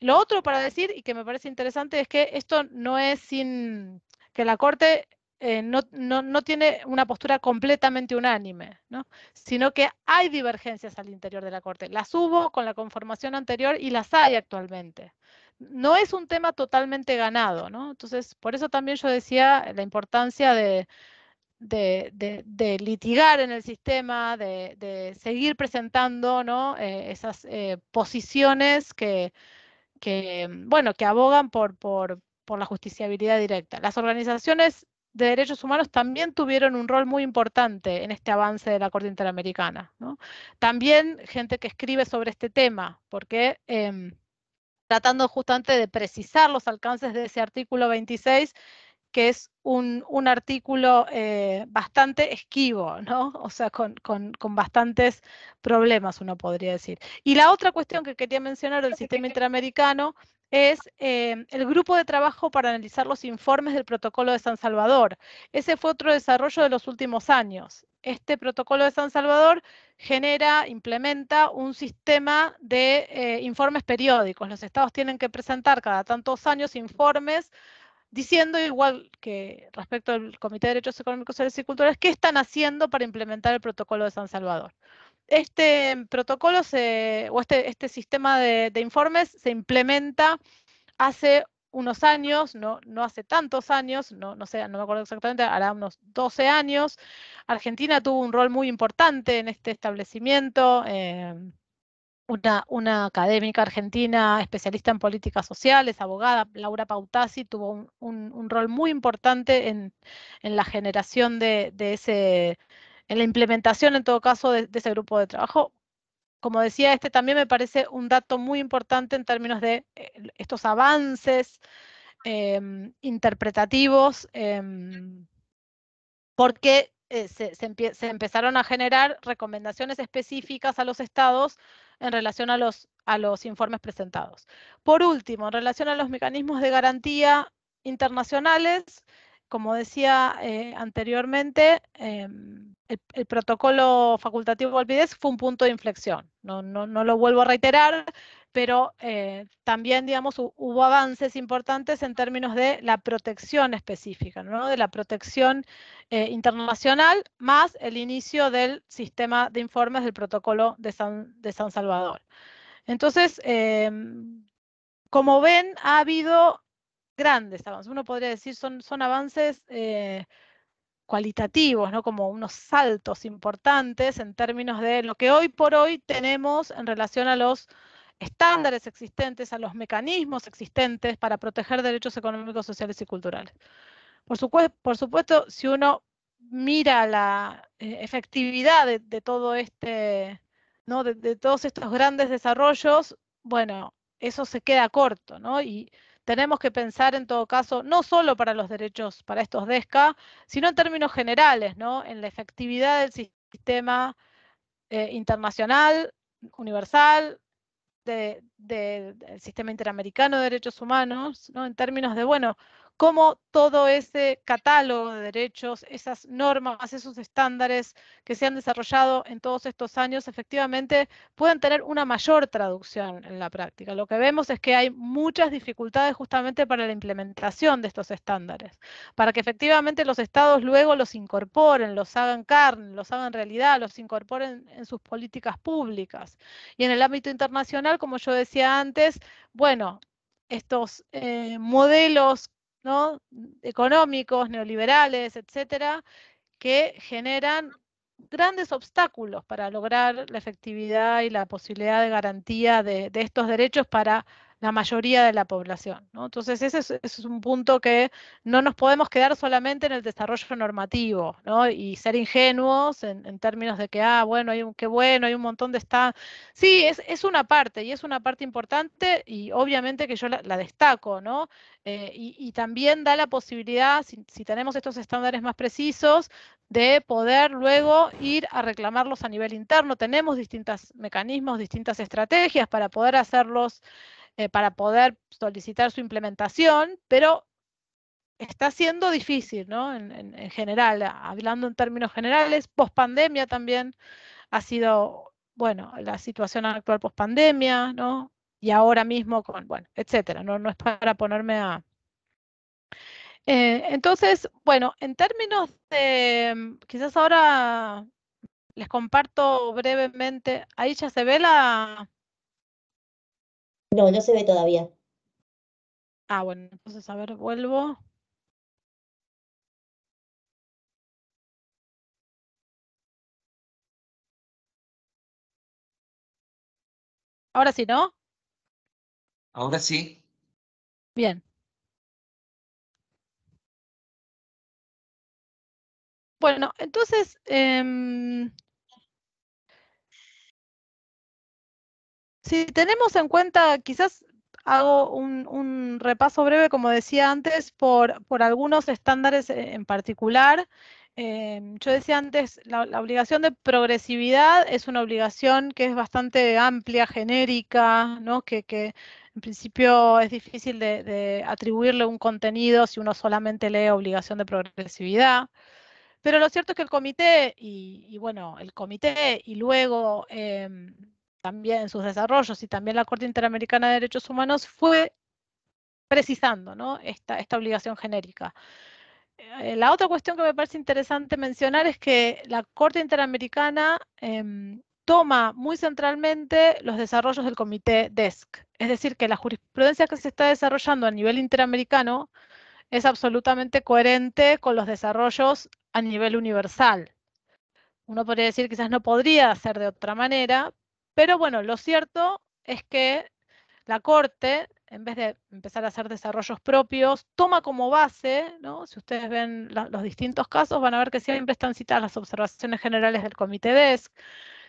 [SPEAKER 3] Lo otro para decir, y que me parece interesante, es que esto no es sin que la Corte eh, no, no, tiene una postura completamente unánime, ¿no? sino que hay divergencias al interior de la Corte. Las hubo con la conformación anterior y las hay actualmente. No es un tema totalmente ganado, ¿no? Entonces, por eso también yo decía la importancia de, de, litigar en el sistema, de, seguir presentando ¿no? Eh, esas eh, posiciones que, bueno, que abogan por, por, por la justiciabilidad directa. Las organizaciones de derechos humanos también tuvieron un rol muy importante en este avance de la Corte Interamericana. También gente que escribe sobre este tema, porque em, tratando justamente de precisar los alcances de ese artículo 26, que es un, artículo eh, bastante esquivo, ¿no? O sea, con, con, bastantes problemas, uno podría decir. Y la otra cuestión que quería mencionar del sistema interamericano es eh, el grupo de trabajo para analizar los informes del protocolo de San Salvador. Ese fue otro desarrollo de los últimos años. Este protocolo de San Salvador genera, implementa un sistema de eh, informes periódicos. Los estados tienen que presentar cada tantos años informes diciendo, igual que respecto al Comité de Derechos Económicos, Sociales y Culturales, qué están haciendo para implementar el protocolo de San Salvador este protocolo o este, este sistema de, informes se implementa hace unos años, no, hace tantos años, no, sé, no me acuerdo exactamente, hará unos 12 años. Argentina tuvo un rol muy importante en este establecimiento. Eh, una, académica argentina especialista en políticas sociales, abogada, Laura Pautasi, tuvo un, rol muy importante en, la generación de ese en la implementación, en todo caso, de, ese grupo de trabajo. Como decía, este también me parece un dato muy importante en términos de eh, estos avances em, interpretativos, em, porque eh, se, empezaron a generar recomendaciones específicas a los estados en relación a los informes presentados. Por último, en relación a los mecanismos de garantía internacionales, como decía eh, anteriormente, em, el, protocolo facultativo Golpidez fue un punto de inflexión. No, no, lo vuelvo a reiterar, pero eh, también, digamos, hubo avances importantes en términos de la protección específica, de la protección eh, internacional, más el inicio del sistema de informes del protocolo de San Salvador. Entonces, em, como ven, ha habido grandes avances. Uno podría decir, son, son avances eh, cualitativos, ¿no? como unos saltos importantes en términos de lo que hoy por hoy tenemos en relación a los estándares existentes, a los mecanismos existentes para proteger derechos económicos, sociales y culturales. Por, supuesto, por supuesto si uno mira la eh, efectividad de, todo este, ¿no? de todos estos grandes desarrollos, bueno, eso se queda corto, ¿no? Y tenemos que pensar en todo caso, no solo para los derechos, para estos DESCA, sino en términos generales, ¿no? en la efectividad del sistema eh, internacional, universal, del sistema interamericano de derechos humanos, ¿no? en términos de, bueno, cómo todo ese catálogo de derechos, esas normas, esos estándares que se han desarrollado en todos estos años, efectivamente pueden tener una mayor traducción en la práctica. Lo que vemos es que hay muchas dificultades justamente para la implementación de estos estándares, para que efectivamente los estados luego los incorporen, los hagan carne, los hagan realidad, los incorporen en sus políticas públicas. Y en el ámbito internacional, como yo decía antes, bueno, estos eh, modelos ¿no? económicos, neoliberales, etcétera, que generan grandes obstáculos para lograr la efectividad y la posibilidad de garantía de, de estos derechos para la mayoría de la población. Entonces, ese es, un punto que no nos podemos quedar solamente en el desarrollo normativo ¿no? y ser ingenuos en, términos de que, ah, bueno, hay un, qué bueno, hay un montón de está. Sí, es, es, una parte y es una parte importante y obviamente que yo la, destaco, ¿no? Eh, y, también da la posibilidad, si, si tenemos estos estándares más precisos, de poder luego ir a reclamarlos a nivel interno. Tenemos distintos mecanismos, distintas estrategias para poder hacerlos eh, para poder solicitar su implementación, pero está siendo difícil, ¿no? En, general, hablando en términos generales, pospandemia también ha sido, bueno, la situación actual pospandemia, ¿no? Y ahora mismo con, bueno, etcétera, no, es para ponerme a, eh, entonces, bueno, en términos de, quizás ahora les comparto brevemente, ahí
[SPEAKER 2] ya se ve la, no, no se ve todavía. Ah, bueno, entonces a ver, vuelvo. Ahora sí, ¿no? Ahora sí. Bien. Bueno, entonces, eh, Si tenemos en cuenta, quizás hago un,
[SPEAKER 3] repaso breve, como decía antes, por, algunos estándares e, en particular. Em, yo decía antes, la, obligación de progresividad es una obligación que es bastante amplia, genérica, ¿no? que, en principio es difícil de, atribuirle un contenido si uno solamente lee obligación de progresividad. Pero lo cierto es que el comité, y, bueno, el comité y luego em, también en sus desarrollos y también la Corte Interamericana de Derechos Humanos fue precisando esta, obligación genérica. Eh, la otra cuestión que me parece interesante mencionar es que la Corte Interamericana em, toma muy centralmente los desarrollos del comité DESC, es decir, que la jurisprudencia que se está desarrollando a nivel interamericano es absolutamente coherente con los desarrollos a nivel universal. Uno podría decir quizás no podría ser de otra manera, pero bueno, lo cierto es que la Corte, en vez de empezar a hacer desarrollos propios, toma como base, ¿no? si ustedes ven los distintos casos, van a ver que siempre están citadas las observaciones generales del Comité DESC,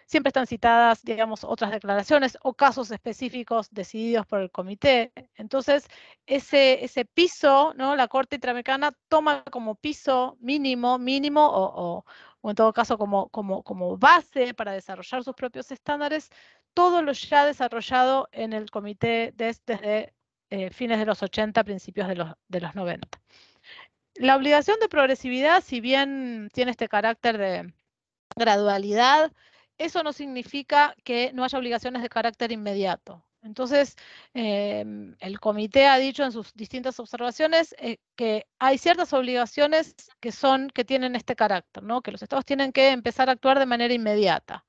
[SPEAKER 3] siempre están citadas, digamos, otras declaraciones o casos específicos decididos por el comité. Entonces, ese, ese piso, ¿no? La Corte Interamericana toma como piso mínimo, mínimo o, o, o en todo caso como, base para desarrollar sus propios estándares, todo lo ya desarrollado en el comité desde, eh, fines de los 80, principios de los 90. La obligación de progresividad, si bien tiene este carácter de gradualidad, eso no significa que no haya obligaciones de carácter inmediato. Entonces, em, el comité ha dicho en sus distintas observaciones eh, que hay ciertas obligaciones que son, que tienen este carácter, ¿no? que los estados tienen que empezar a actuar de manera inmediata.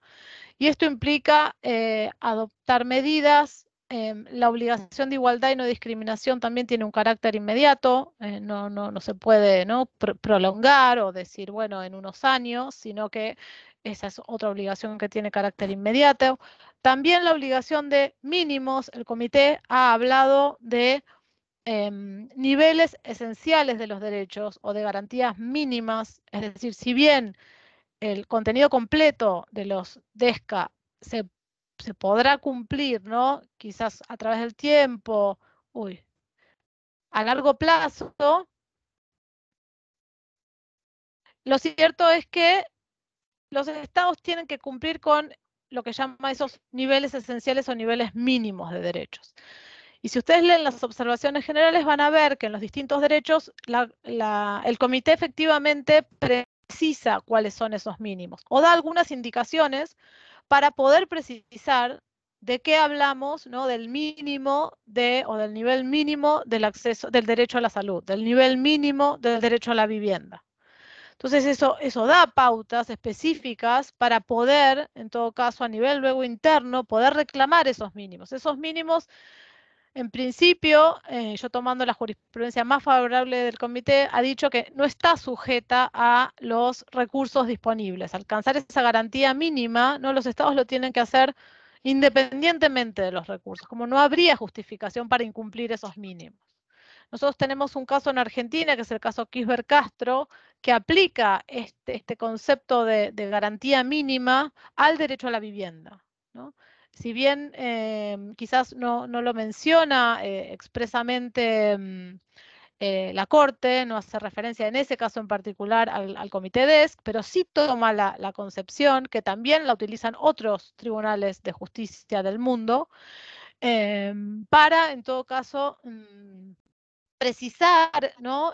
[SPEAKER 3] Y esto implica eh, adoptar medidas, em, la obligación de igualdad y no discriminación también tiene un carácter inmediato, eh, no, no, no, se puede ¿no? prolongar o decir, bueno, en unos años, sino que esa es otra obligación que tiene carácter inmediato. También la obligación de mínimos. El comité ha hablado de em, niveles esenciales de los derechos o de garantías mínimas. Es decir, si bien el contenido completo de los DESCA se, podrá cumplir, ¿no? Quizás a través del tiempo, uy, a largo plazo, lo cierto es que los estados tienen que cumplir con lo que llama esos niveles esenciales o niveles mínimos de derechos. Y si ustedes leen las observaciones generales van a ver que en los distintos derechos el comité efectivamente precisa cuáles son esos mínimos o da algunas indicaciones para poder precisar de qué hablamos, ¿no? Del mínimo de o del nivel mínimo del acceso del derecho a la salud, del nivel mínimo del derecho a la vivienda. Entonces eso, eso da pautas específicas para poder, en todo caso a nivel luego interno, poder reclamar esos mínimos. Esos mínimos, en principio, eh, yo tomando la jurisprudencia más favorable del comité, ha dicho que no está sujeta a los recursos disponibles. Alcanzar esa garantía mínima, no los estados lo tienen que hacer independientemente de los recursos, como no habría justificación para incumplir esos mínimos. Nosotros tenemos un caso en Argentina, que es el caso Kisber Castro, que aplica este, este concepto de, garantía mínima al derecho a la vivienda. Si bien eh, quizás no, lo menciona eh, expresamente mm, eh, la Corte, no hace referencia en ese caso en particular al, Comité DESC, pero sí toma la, concepción que también la utilizan otros tribunales de justicia del mundo para, en todo caso, mm, precisar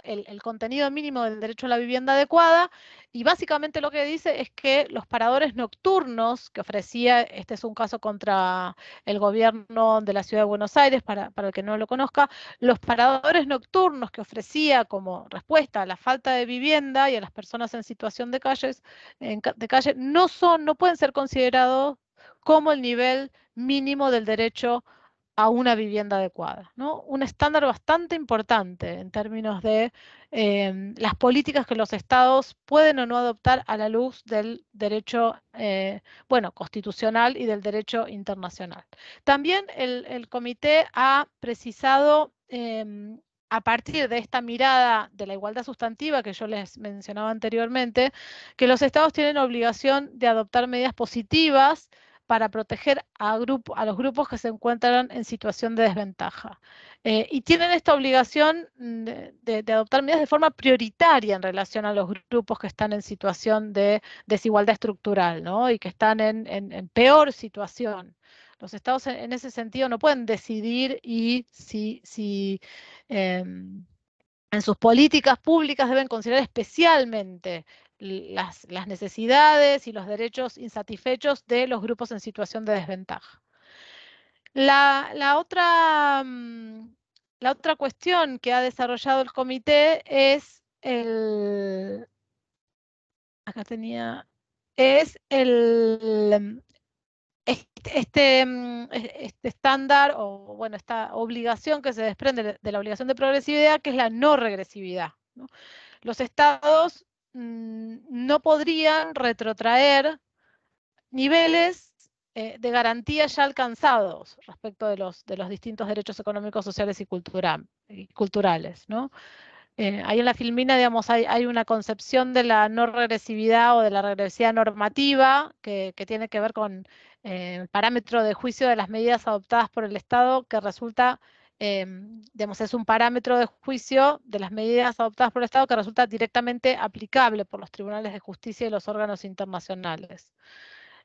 [SPEAKER 3] el, contenido mínimo del derecho a la vivienda adecuada y básicamente lo que dice es que los paradores nocturnos que ofrecía, este es un caso contra el gobierno de la ciudad de Buenos Aires, para, el que no lo conozca, los paradores nocturnos que ofrecía como respuesta a la falta de vivienda y a las personas en situación de, calles, de calle no, son, no pueden ser considerados como el nivel mínimo del derecho a a una vivienda adecuada. ¿no? Un estándar bastante importante en términos de em, las políticas que los estados pueden o no adoptar a la luz del derecho eh, bueno, constitucional y del derecho internacional. También el, comité ha precisado em, a partir de esta mirada de la igualdad sustantiva que yo les mencionaba anteriormente, que los estados tienen obligación de adoptar medidas positivas para proteger a, grupo, a los grupos que se encuentran en situación de desventaja. Eh, y tienen esta obligación de, adoptar medidas de forma prioritaria en relación a los grupos que están en situación de desigualdad estructural y que están en, peor situación los estados en, ese sentido no pueden decidir y si, si em, en sus políticas públicas deben considerar especialmente las, necesidades y los derechos insatisfechos de los grupos en situación de desventaja. La, otra, mm, la otra, cuestión que ha desarrollado el comité es el... Acá tenía... Es el, este, este, mm, este, estándar o bueno, esta obligación que se desprende de la obligación de progresividad, que es la no regresividad. Los estados mm, no podrían retrotraer niveles eh, de garantía ya alcanzados respecto de los, de los distintos derechos económicos, sociales y, culturales. ¿no? Eh, ahí en la filmina, digamos, hay, una concepción de la no regresividad o de la regresividad normativa que, que tiene que ver con el eh, parámetro de juicio de las medidas adoptadas por el Estado que resulta, eh, digamos, es un parámetro de juicio de las medidas adoptadas por el Estado que resulta directamente aplicable por los tribunales de justicia y los órganos internacionales.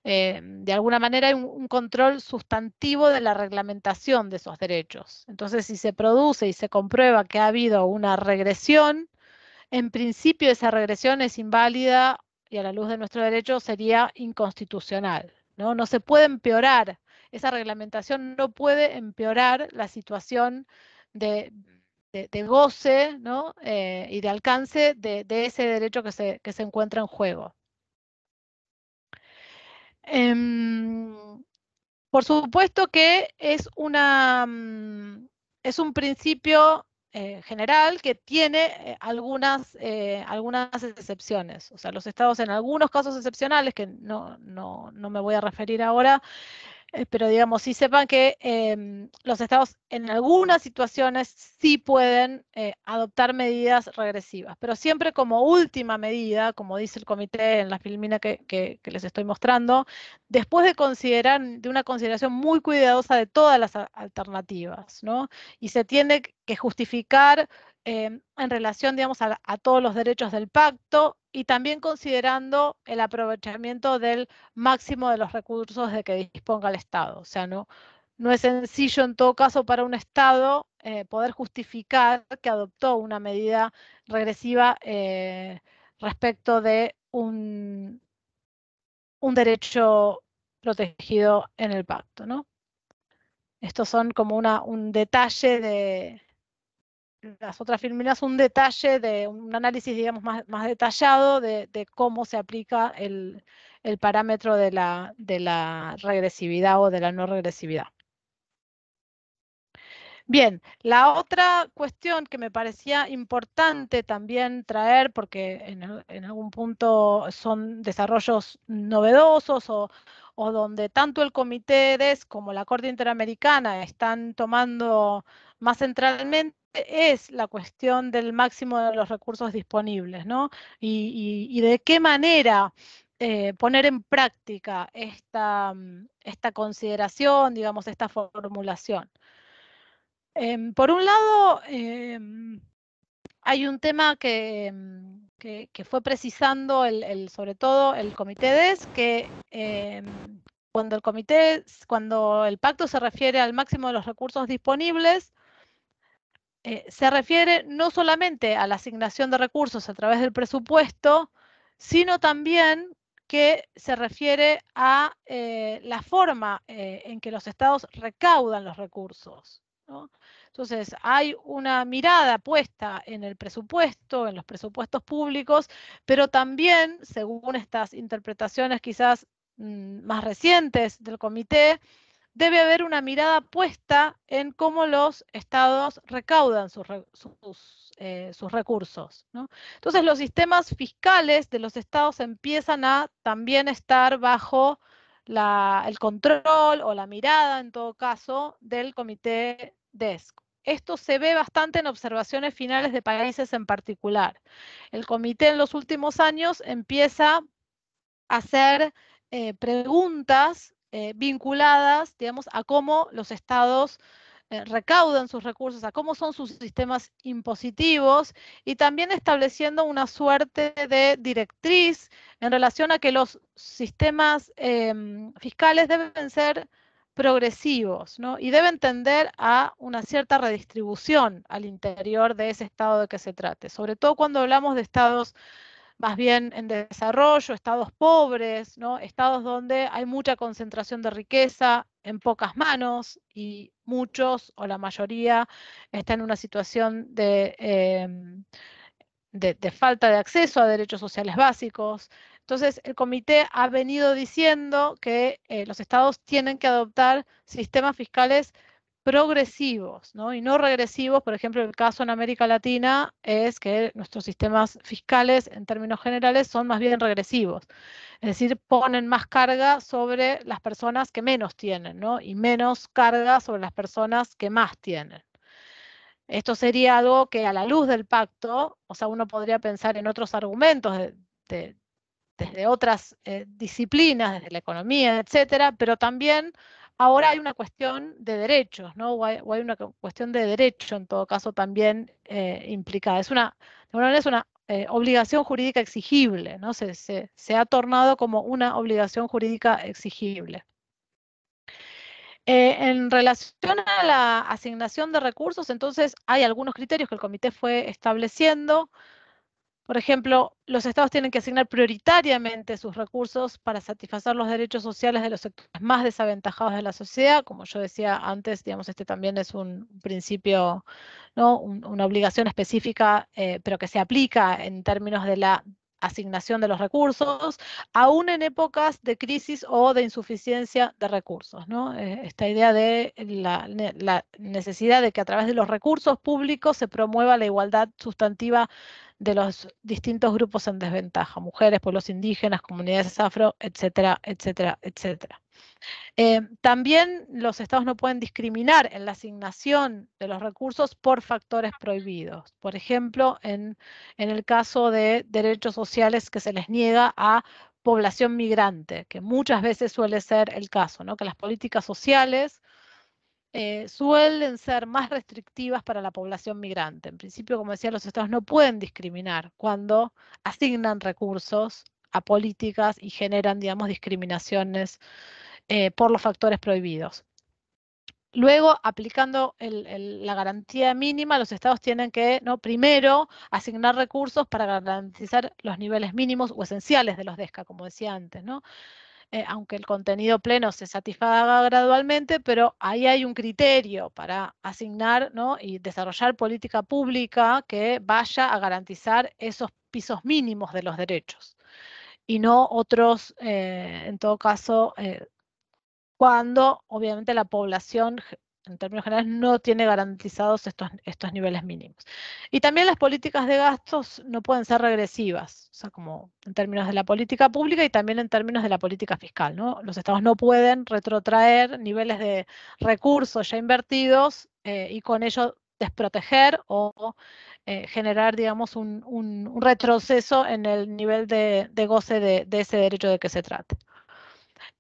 [SPEAKER 3] Eh, de alguna manera hay un, control sustantivo de la reglamentación de esos derechos. Entonces, si se produce y se comprueba que ha habido una regresión, en principio esa regresión es inválida y a la luz de nuestro derecho sería inconstitucional. ¿no? se puede empeorar, esa reglamentación no puede empeorar la situación de, goce eh, y de alcance de, ese derecho que se, encuentra en juego. Em, por supuesto que es, una, mm, es un principio eh, general que tiene eh, algunas, eh, algunas excepciones. O sea, los estados en algunos casos excepcionales, que no, no, no me voy a referir ahora, eh, pero digamos, sí sepan que em, los estados en algunas situaciones sí pueden eh, adoptar medidas regresivas, pero siempre como última medida, como dice el comité en la filmina que, que les estoy mostrando, después de considerar, de una consideración muy cuidadosa de todas las alternativas, ¿no? Y se tiene que justificar Em, en relación, digamos, a, todos los derechos del pacto y también considerando el aprovechamiento del máximo de los recursos de que disponga el Estado. O sea, no, no es sencillo en todo caso para un Estado eh, poder justificar que adoptó una medida regresiva eh, respecto de un, un derecho protegido en el pacto, ¿no? Estos son como una, un detalle de, las otras filminas un detalle de un análisis, digamos, más, detallado de, cómo se aplica el, parámetro de la, de la, regresividad o de la no regresividad. Bien, la otra cuestión que me parecía importante también traer, porque en, algún punto son desarrollos novedosos o, o donde tanto el Comité DES como la Corte Interamericana están tomando más centralmente es la cuestión del máximo de los recursos disponibles, ¿no? Y, de qué manera eh, poner en práctica esta, mm, esta consideración, digamos, esta formulación. Em, por un lado, em, hay un tema que, mm, fue precisando, el, sobre todo el comité DES, que em, cuando el comité, cuando el pacto se refiere al máximo de los recursos disponibles, eh, se refiere no solamente a la asignación de recursos a través del presupuesto, sino también que se refiere a eh, la forma eh, en que los estados recaudan los recursos. Entonces, hay una mirada puesta en el presupuesto, en los presupuestos públicos, pero también, según estas interpretaciones quizás mm, más recientes del comité, debe haber una mirada puesta en cómo los estados recaudan sus, eh, recursos. Entonces los sistemas fiscales de los estados empiezan a también estar bajo el control o la mirada, en todo caso, del comité DESC. Esto se ve bastante en observaciones finales de países en particular. El comité en los últimos años empieza a hacer eh, preguntas eh, vinculadas, digamos, a cómo los estados eh, recaudan sus recursos, a cómo son sus sistemas impositivos y también estableciendo una suerte de directriz en relación a que los sistemas em, fiscales deben ser progresivos ¿no? y deben tender a una cierta redistribución al interior de ese estado de que se trate, sobre todo cuando hablamos de estados más bien en desarrollo, estados pobres, ¿no? estados donde hay mucha concentración de riqueza en pocas manos y muchos o la mayoría están en una situación de, em, de, falta de acceso a derechos sociales básicos. Entonces, el comité ha venido diciendo que eh, los estados tienen que adoptar sistemas fiscales progresivos ¿no? y no regresivos. Por ejemplo, el caso en América Latina es que nuestros sistemas fiscales, en términos generales, son más bien regresivos. Es decir, ponen más carga sobre las personas que menos tienen ¿no? y menos carga sobre las personas que más tienen. Esto sería algo que a la luz del pacto, o sea, uno podría pensar en otros argumentos de, desde otras eh, disciplinas, desde la economía, etcétera, pero también Ahora hay una cuestión de derechos, ¿no? O hay, una cuestión de derecho en todo caso también eh, implicada. Es una, de alguna manera es una eh, obligación jurídica exigible, ¿no? Se, ha tornado como una obligación jurídica exigible. Eh, en relación a la asignación de recursos, entonces hay algunos criterios que el comité fue estableciendo, por ejemplo, los estados tienen que asignar prioritariamente sus recursos para satisfacer los derechos sociales de los sectores más desaventajados de la sociedad. Como yo decía antes, digamos, este también es un principio, ¿no? una obligación específica, eh, pero que se aplica en términos de la asignación de los recursos, aún en épocas de crisis o de insuficiencia de recursos. ¿no? Eh, esta idea de la, necesidad de que a través de los recursos públicos se promueva la igualdad sustantiva de los distintos grupos en desventaja, mujeres, pueblos indígenas, comunidades afro, etcétera, etcétera, etcétera. Eh, también los estados no pueden discriminar en la asignación de los recursos por factores prohibidos. Por ejemplo, en, en el caso de derechos sociales que se les niega a población migrante, que muchas veces suele ser el caso, ¿no? que las políticas sociales eh, suelen ser más restrictivas para la población migrante. En principio, como decía, los estados no pueden discriminar cuando asignan recursos a políticas y generan, digamos, discriminaciones eh, por los factores prohibidos. Luego, aplicando la garantía mínima, los estados tienen que, ¿no? primero, asignar recursos para garantizar los niveles mínimos o esenciales de los DESCA, como decía antes, ¿no? Eh, aunque el contenido pleno se satisfaga gradualmente, pero ahí hay un criterio para asignar y desarrollar política pública que vaya a garantizar esos pisos mínimos de los derechos y no otros, eh, en todo caso, eh, cuando obviamente la población en términos generales, no tiene garantizados estos, niveles mínimos. Y también las políticas de gastos no pueden ser regresivas, o sea, como en términos de la política pública y también en términos de la política fiscal, ¿no? Los estados no pueden retrotraer niveles de recursos ya invertidos eh, y con ello desproteger o eh, generar, digamos, un, retroceso en el nivel de, goce de, de ese derecho de que se trate.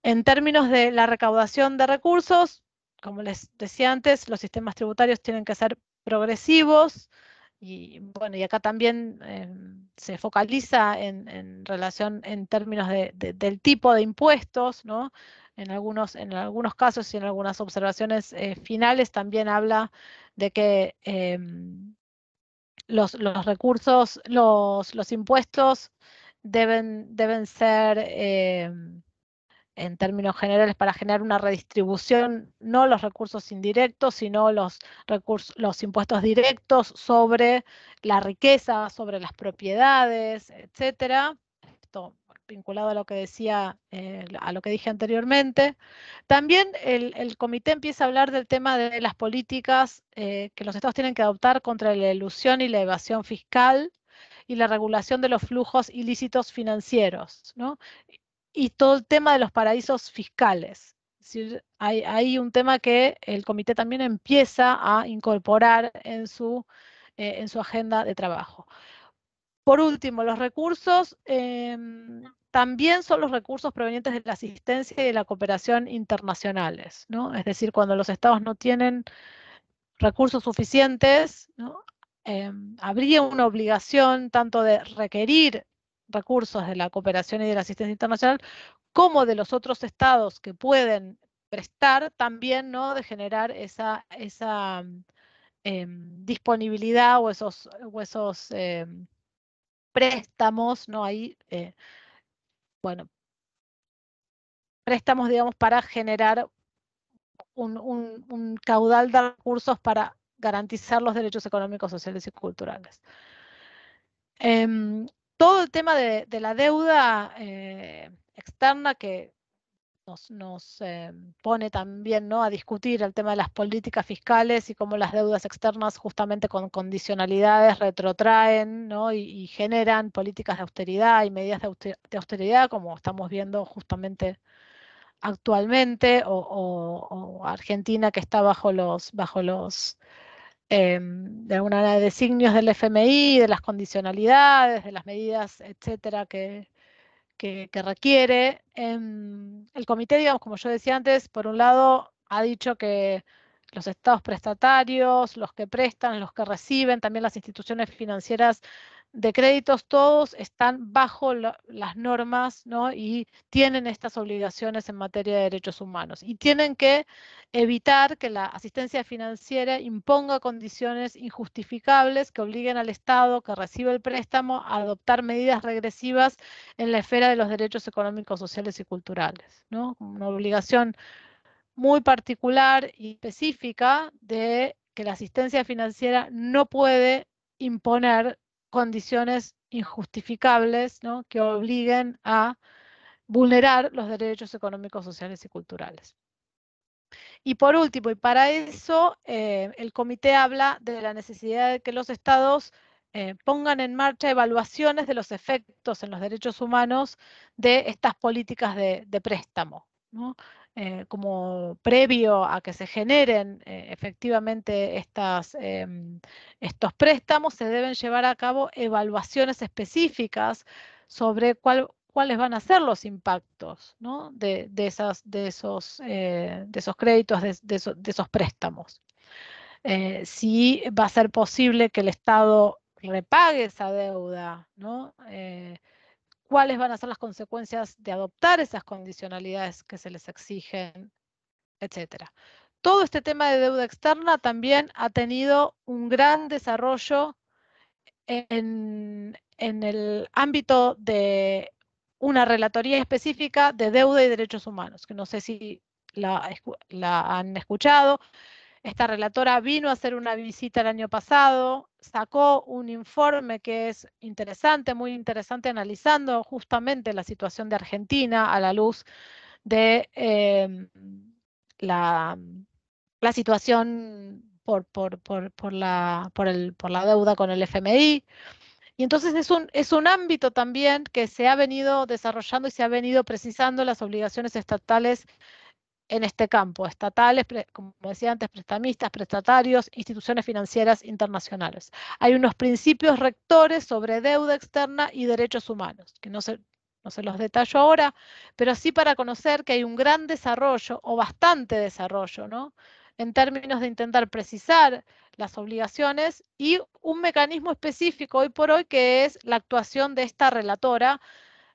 [SPEAKER 3] En términos de la recaudación de recursos, como les decía antes, los sistemas tributarios tienen que ser progresivos y bueno, y acá también em, se focaliza en, relación en términos del tipo de impuestos, ¿no? En algunos, en algunos casos y en algunas observaciones eh, finales también habla de que em, los, recursos, los, los impuestos deben, deben ser em, en términos generales para generar una redistribución, no los recursos indirectos, sino los, recursos, los impuestos directos sobre la riqueza, sobre las propiedades, etcétera. Esto vinculado a lo que decía, eh, a lo que dije anteriormente. También el, comité empieza a hablar del tema de las políticas eh, que los estados tienen que adoptar contra la ilusión y la evasión fiscal y la regulación de los flujos ilícitos financieros, ¿no? y todo el tema de los paraísos fiscales. hay, un tema que el comité también empieza a incorporar en su, eh, en su agenda de trabajo. Por último, los recursos em, también son los recursos provenientes de la asistencia y de la cooperación internacionales, Es decir, cuando los estados no tienen recursos suficientes, em, habría una obligación tanto de requerir recursos de la cooperación y de la asistencia internacional, como de los otros estados que pueden prestar, también ¿no? de generar esa, esa em, disponibilidad o esos, em, préstamos, ¿no? Ahí, eh, bueno, préstamos, digamos, para generar un, caudal de recursos para garantizar los derechos económicos, sociales y culturales. Em, todo el tema de, la deuda eh, externa que nos, eh, pone también ¿no? a discutir el tema de las políticas fiscales y cómo las deudas externas justamente con condicionalidades retrotraen ¿no? y, generan políticas de austeridad y medidas de austeridad como estamos viendo justamente actualmente o, o Argentina que está bajo los, bajo los Em, de alguna manera de designios del FMI, de las condicionalidades, de las medidas, etcétera, que, requiere. Em, el comité, digamos, como yo decía antes, por un lado ha dicho que los estados prestatarios, los que prestan, los que reciben, también las instituciones financieras de créditos todos están bajo las normas ¿no? y tienen estas obligaciones en materia de derechos humanos y tienen que evitar que la asistencia financiera imponga condiciones injustificables que obliguen al Estado que recibe el préstamo a adoptar medidas regresivas en la esfera de los derechos económicos, sociales y culturales. ¿no? Una obligación muy particular y específica de que la asistencia financiera no puede imponer condiciones injustificables ¿no? que obliguen a vulnerar los derechos económicos, sociales y culturales. Y por último, y para eso, eh, el comité habla de la necesidad de que los estados eh, pongan en marcha evaluaciones de los efectos en los derechos humanos de estas políticas de, préstamo. Eh, como previo a que se generen eh, efectivamente estas, em, estos préstamos, se deben llevar a cabo evaluaciones específicas sobre cuáles van a ser los impactos de, esas, de, esos, eh, de, esos, créditos, de, esos préstamos. si va a ser posible que el Estado repague esa deuda, ¿no? cuáles van a ser las consecuencias de adoptar esas condicionalidades que se les exigen, etcétera. Todo este tema de deuda externa también ha tenido un gran desarrollo en, el ámbito de una relatoría específica de deuda y derechos humanos, que no sé si la han escuchado, esta relatora vino a hacer una visita el año pasado, sacó un informe que es interesante, muy interesante, analizando justamente la situación de Argentina a la luz de em, la, situación por, la, deuda con el FMI. Y entonces es un, es un ámbito también que se ha venido desarrollando y se ha venido precisando las obligaciones estatales en este campo, estatales, como decía antes, prestamistas, prestatarios, instituciones financieras internacionales. Hay unos principios rectores sobre deuda externa y derechos humanos, que no se, no se los detallo ahora, pero sí para conocer que hay un gran desarrollo o bastante desarrollo, ¿no? en términos de intentar precisar las obligaciones y un mecanismo específico hoy por hoy que es la actuación de esta relatora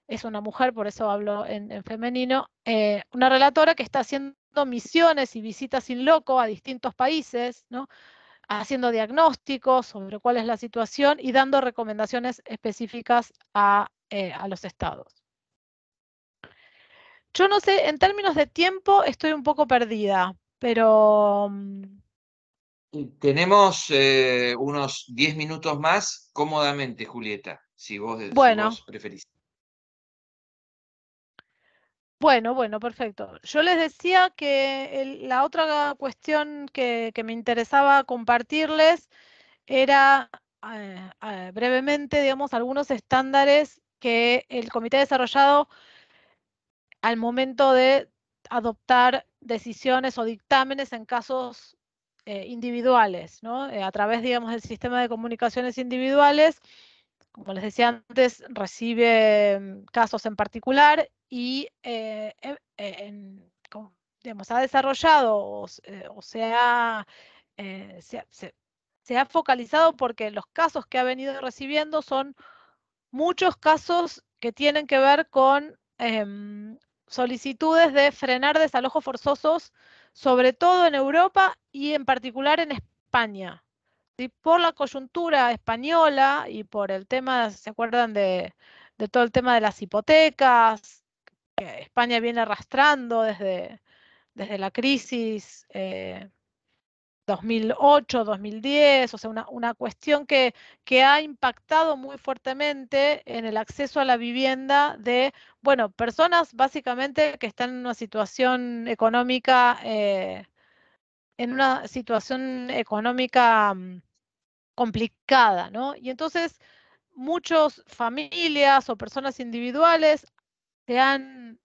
[SPEAKER 3] es una mujer, por eso hablo en, femenino, eh, una relatora que está haciendo misiones y visitas sin loco a distintos países, ¿no? haciendo diagnósticos sobre cuál es la situación y dando recomendaciones específicas a, eh, los estados. Yo no sé, en términos de tiempo estoy un poco perdida, pero... Mm,
[SPEAKER 1] tenemos eh, unos 10 minutos más cómodamente, Julieta, si vos, bueno, si preferís.
[SPEAKER 3] Bueno, bueno, perfecto. Yo les decía que la otra cuestión que, me interesaba compartirles era eh, eh, brevemente, digamos, algunos estándares que el comité ha desarrollado al momento de adoptar decisiones o dictámenes en casos eh, individuales, ¿no? a través, digamos, del sistema de comunicaciones individuales como les decía antes, recibe mm, casos en particular y eh, e, eh digamos, ha desarrollado o, eh, eh, se, ha focalizado porque los casos que ha venido recibiendo son muchos casos que tienen que ver con em, solicitudes de frenar desalojos forzosos, sobre todo en Europa y en particular en España por la coyuntura española y por el tema, ¿se acuerdan de, todo el tema de las hipotecas? que España viene arrastrando desde, desde la crisis 2008-2010, eh, o sea, una, una cuestión que, que, ha impactado muy fuertemente en el acceso a la vivienda de, bueno, personas básicamente que están en una situación económica, eh, en una situación económica mm, complicada, ¿no? Y entonces muchas familias o personas individuales se han,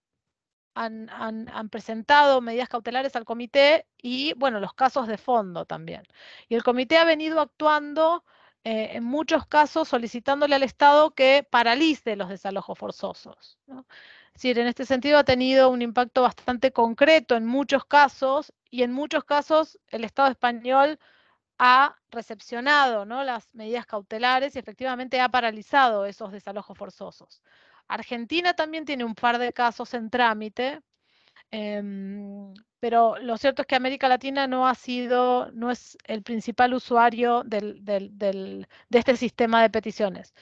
[SPEAKER 3] presentado medidas cautelares al comité y, bueno, los casos de fondo también. Y el comité ha venido actuando eh, en muchos casos solicitándole al Estado que paralice los desalojos forzosos. ¿no? Es decir, en este sentido ha tenido un impacto bastante concreto en muchos casos y en muchos casos el Estado español ha recepcionado ¿no? las medidas cautelares y efectivamente ha paralizado esos desalojos forzosos. Argentina también tiene un par de casos en trámite, em, pero lo cierto es que América Latina no ha sido, no es el principal usuario de este sistema de peticiones.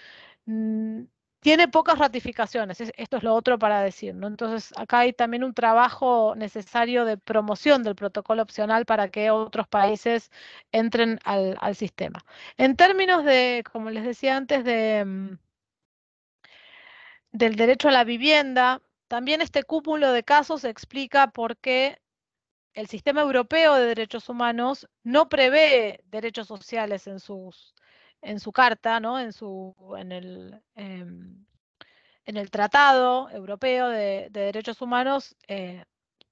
[SPEAKER 3] Mm, tiene pocas ratificaciones, esto es lo otro para decir, ¿no? Entonces, acá hay también un trabajo necesario de promoción del protocolo opcional para que otros países entren al, sistema. En términos de, como les decía antes, de, mm, del derecho a la vivienda, también este cúmulo de casos explica por qué el sistema europeo de derechos humanos no prevé derechos sociales en sus en su carta, ¿no? en, su, en, el, em, en el Tratado Europeo de, Derechos Humanos, eh,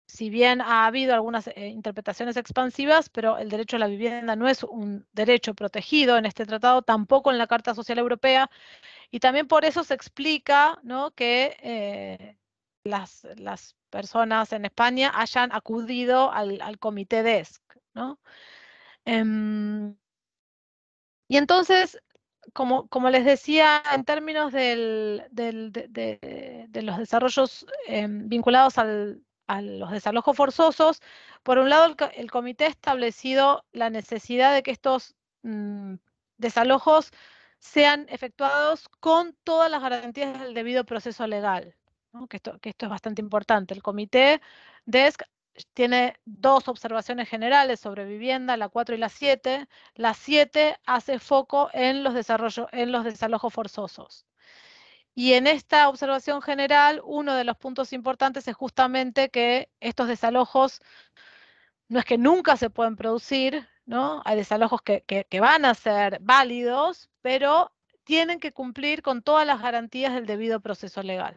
[SPEAKER 3] si bien ha habido algunas eh, interpretaciones expansivas, pero el derecho a la vivienda no es un derecho protegido en este tratado, tampoco en la Carta Social Europea, y también por eso se explica ¿no? que eh, las, las, personas en España hayan acudido al, comité DESC. ¿no? Em, y entonces, como, les decía, en términos de, los desarrollos em, vinculados a los desalojos forzosos, por un lado el, comité ha establecido la necesidad de que estos mm, desalojos sean efectuados con todas las garantías del debido proceso legal, que, esto, que esto es bastante importante. El comité DESC tiene dos observaciones generales sobre vivienda, la 4 y la 7. La 7 hace foco en los, en los desalojos forzosos. Y en esta observación general, uno de los puntos importantes es justamente que estos desalojos no es que nunca se pueden producir, ¿no? Hay desalojos que van a ser válidos, pero tienen que cumplir con todas las garantías del debido proceso legal.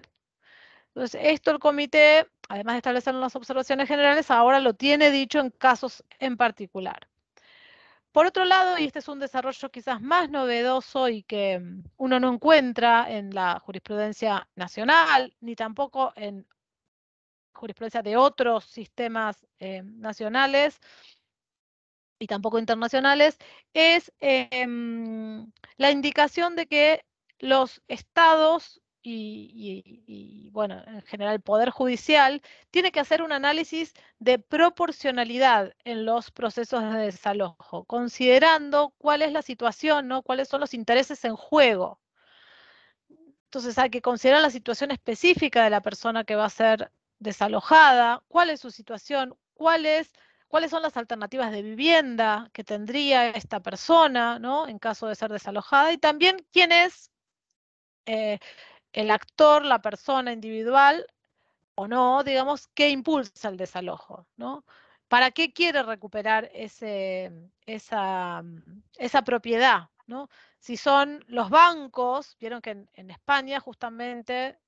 [SPEAKER 3] Entonces, esto el comité, además de establecer unas observaciones generales, ahora lo tiene dicho en casos en particular. Por otro lado, y este es un desarrollo quizás más novedoso y que mm, uno no encuentra en la jurisprudencia nacional, ni tampoco en jurisprudencia de otros sistemas eh, nacionales y tampoco internacionales, es eh, mm, la indicación de que los estados y, bueno, en general el Poder Judicial, tiene que hacer un análisis de proporcionalidad en los procesos de desalojo, considerando cuál es la situación, ¿no? cuáles son los intereses en juego. Entonces hay que considerar la situación específica de la persona que va a ser desalojada, cuál es su situación, cuáles son las alternativas de vivienda que tendría esta persona ¿no? en caso de ser desalojada y también quién es eh, el actor, la persona individual o no, digamos, qué impulsa el desalojo, ¿no? ¿Para qué quiere recuperar ese, esa, esa propiedad? ¿no? Si son los bancos, vieron que en, España justamente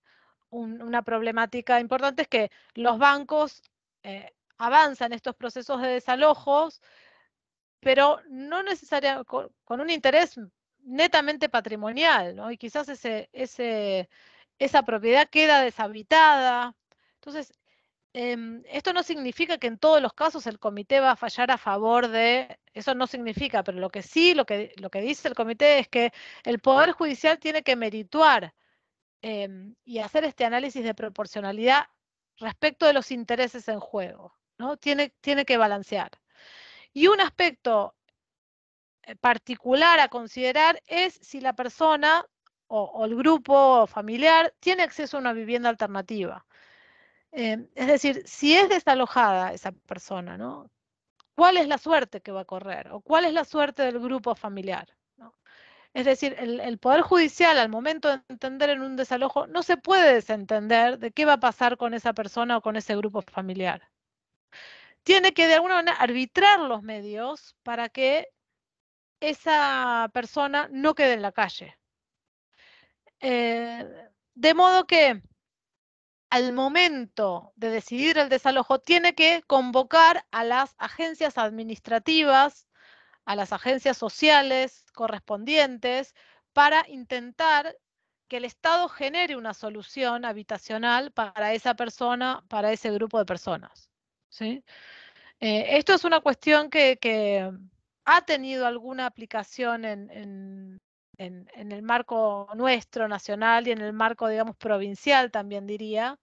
[SPEAKER 3] una problemática importante es que los bancos eh, avanzan estos procesos de desalojos, pero no necesariamente con un interés netamente patrimonial, ¿no? Y quizás ese, esa propiedad queda deshabitada. Entonces, em, esto no significa que en todos los casos el comité va a fallar a favor de, eso no significa, pero lo que sí, lo que, lo que dice el comité es que el Poder Judicial tiene que merituar em, y hacer este análisis de proporcionalidad respecto de los intereses en juego, ¿no? Tiene, tiene que balancear. Y un aspecto eh, particular a considerar es si la persona o, el grupo familiar tiene acceso a una vivienda alternativa. Eh, es decir, si es desalojada esa persona, ¿no? ¿Cuál es la suerte que va a correr? ¿O cuál es la suerte del grupo familiar? Es decir, el, el, Poder Judicial al momento de entender en un desalojo no se puede desentender de qué va a pasar con esa persona o con ese grupo familiar. Tiene que de alguna manera arbitrar los medios para que esa persona no quede en la calle. Eh, de modo que al momento de decidir el desalojo tiene que convocar a las agencias administrativas, a las agencias sociales correspondientes, para intentar que el Estado genere una solución habitacional para esa persona, para ese grupo de personas. ¿sí? Eh, esto es una cuestión que, ha tenido alguna aplicación en, el marco nuestro nacional y en el marco, digamos, provincial también diría.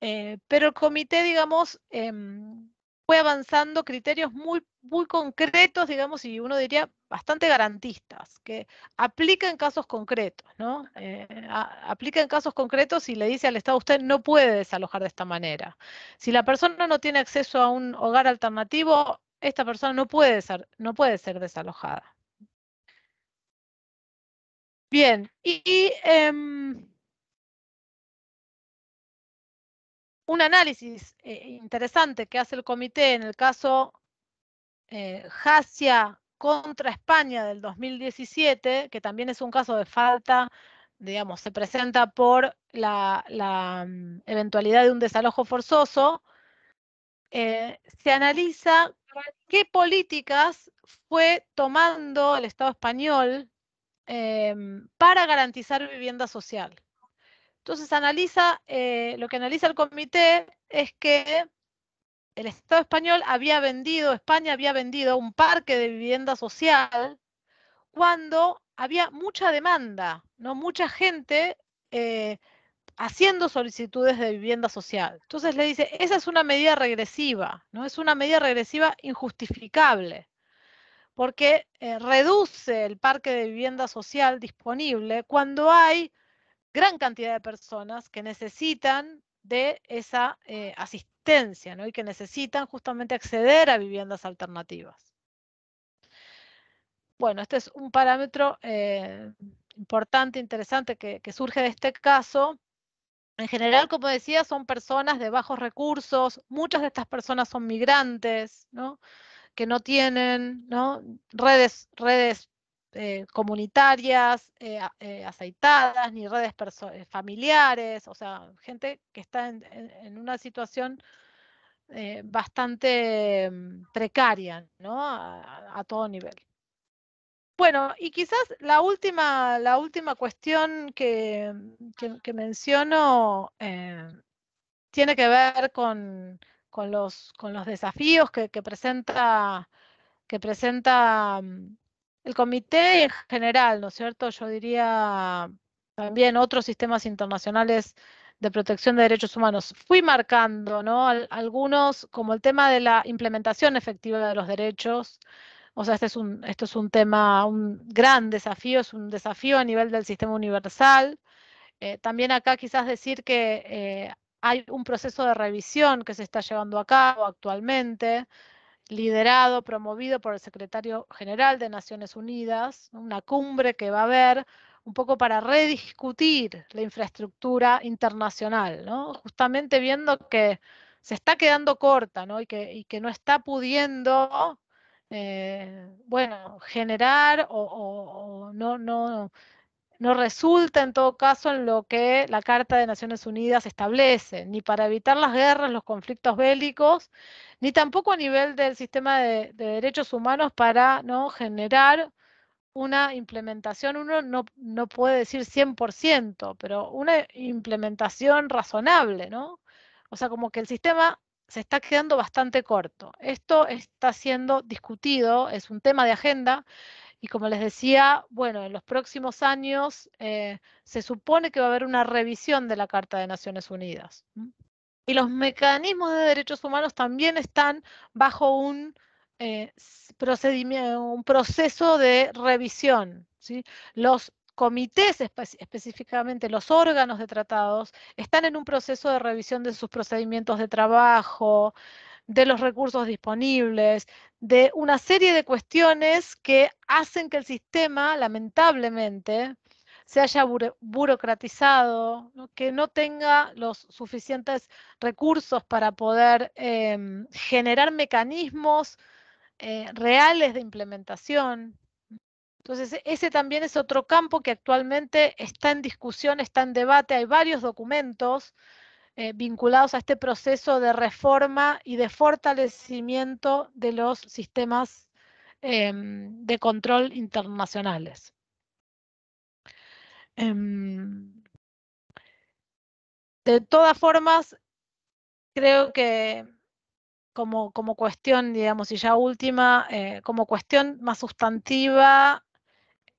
[SPEAKER 3] Eh, pero el comité, digamos, em, fue avanzando criterios muy, muy concretos, digamos, y uno diría bastante garantistas, que aplica en casos concretos, ¿no? Eh, aplica en casos concretos y le dice al Estado, usted no puede desalojar de esta manera. Si la persona no tiene acceso a un hogar alternativo,
[SPEAKER 2] esta persona no puede ser, no puede ser desalojada. Bien, y, em,
[SPEAKER 3] un análisis eh, interesante que hace el comité en el caso eh, JASIA contra España del 2017, que también es un caso de falta, digamos, se presenta por la, mm, eventualidad de un desalojo forzoso, eh, se analiza qué políticas fue tomando el Estado español em, para garantizar vivienda social. Entonces analiza, eh, lo que analiza el comité es que el Estado español había vendido, España había vendido un parque de vivienda social cuando había mucha demanda, ¿no? Mucha gente eh, haciendo solicitudes de vivienda social. Entonces le dice, esa es una medida regresiva, ¿no? Es una medida regresiva injustificable, porque eh, reduce el parque de vivienda social disponible cuando hay gran cantidad de personas que necesitan de esa eh, asistencia, ¿no? Y que necesitan justamente acceder a viviendas alternativas. Bueno, este es un parámetro eh, importante, interesante que, que, surge de este caso en general, como decía, son personas de bajos recursos, muchas de estas personas son migrantes, ¿no? que no tienen redes, redes eh, comunitarias eh, eh, aceitadas, ni redes familiares, o sea, gente que está en, una situación bastante mm, precaria ¿no? a todo nivel. Bueno, y quizás la última, la última cuestión que, que, menciono eh, tiene que ver con, con, los, con los desafíos que, que, presenta, que presenta mm, el comité en general, ¿no es cierto? Yo diría también otros sistemas internacionales de protección de derechos humanos. Fui marcando, ¿no? Algunos, como el tema de la implementación efectiva de los derechos, o sea, este es un, esto es un tema, un gran desafío, es un desafío a nivel del sistema universal. Eh, también acá quizás decir que eh, hay un proceso de revisión que se está llevando a cabo actualmente, liderado, promovido por el secretario general de Naciones Unidas, una cumbre que va a haber un poco para rediscutir la infraestructura internacional, justamente viendo que se está quedando corta y, que, y que no está pudiendo eh, bueno, generar o, no, no, no resulta en todo caso en lo que la Carta de Naciones Unidas establece, ni para evitar las guerras, los conflictos bélicos, ni tampoco a nivel del sistema de, derechos humanos para ¿no? generar una implementación, uno no, no puede decir 100%, pero una implementación razonable, ¿no? O sea, como que el sistema se está quedando bastante corto. Esto está siendo discutido, es un tema de agenda y como les decía, bueno, en los próximos años eh, se supone que va a haber una revisión de la Carta de Naciones Unidas. Y los mecanismos de derechos humanos también están bajo un, eh, procedimiento, un proceso de revisión. ¿sí? Los comités, específicamente los órganos de tratados, están en un proceso de revisión de sus procedimientos de trabajo, de los recursos disponibles, de una serie de cuestiones que hacen que el sistema, lamentablemente, se haya burocratizado, que no tenga los suficientes recursos para poder em, generar mecanismos eh, reales de implementación. Entonces, e-, ese también es otro campo que actualmente está en discusión, está en debate. Hay varios documentos eh, vinculados a este proceso de reforma y de fortalecimiento de los sistemas em, de control internacionales. Em, de todas formas, creo que como cuestión, digamos, y ya última, eh, como cuestión más sustantiva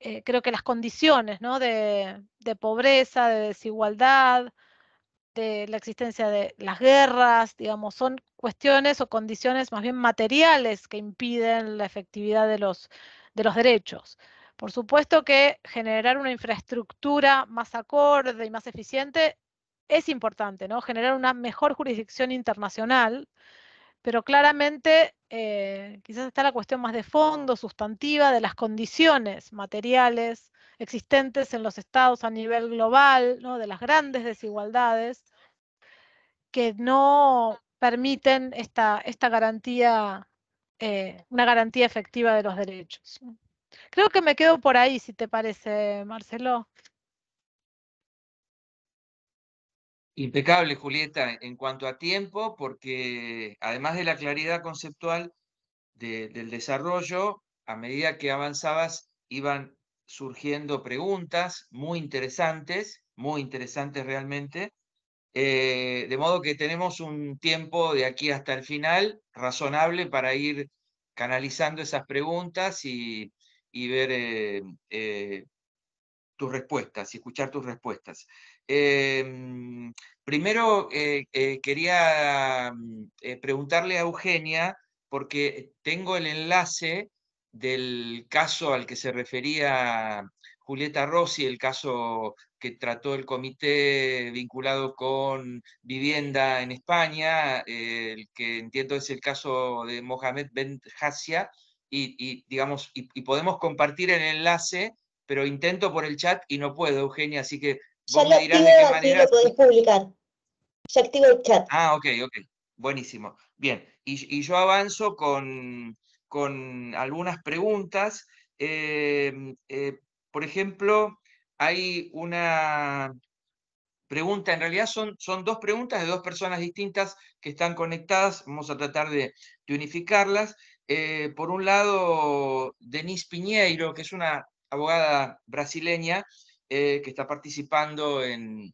[SPEAKER 3] eh, creo que las condiciones de, pobreza, de desigualdad, de la existencia de las guerras, digamos, son cuestiones o condiciones más bien materiales que impiden la efectividad de los, derechos. Por supuesto que generar una infraestructura más acorde y más eficiente es importante, Generar una mejor jurisdicción internacional pero claramente eh, quizás está la cuestión más de fondo, sustantiva, de las condiciones materiales existentes en los estados a nivel global, ¿no? de las grandes desigualdades que no permiten esta, esta garantía, eh, una garantía efectiva de los derechos. Creo que me quedo por ahí, si te parece, Marcelo.
[SPEAKER 1] Impecable, Julieta, en cuanto a tiempo, porque además de la claridad conceptual del desarrollo, a medida que avanzabas iban surgiendo preguntas muy interesantes, muy interesantes realmente, eh, de modo que tenemos un tiempo de aquí hasta el final razonable para ir canalizando esas preguntas y, ver eh, eh, tus respuestas y escuchar tus respuestas. Em, primero eh, eh, quería mm, eh, preguntarle a Eugenia, porque tengo el enlace del caso al que se refería Julieta Rossi, el caso que trató el comité vinculado con vivienda en España, el que entiendo es el caso de Mohamed Ben Hassia, y, digamos, y podemos compartir el enlace pero intento por el chat y no puedo, Eugenia, así que ya lo activo de lo podés publicar. Ya activo el chat. Ah, ok, ok. Buenísimo. Bien, y, yo avanzo con, algunas preguntas. Eh, eh, por ejemplo, hay una pregunta, en realidad son, son, dos preguntas de dos personas distintas que están conectadas, vamos a tratar de, unificarlas. Eh, por un lado, Denise Piñeiro, que es una abogada brasileña, eh, que está participando en,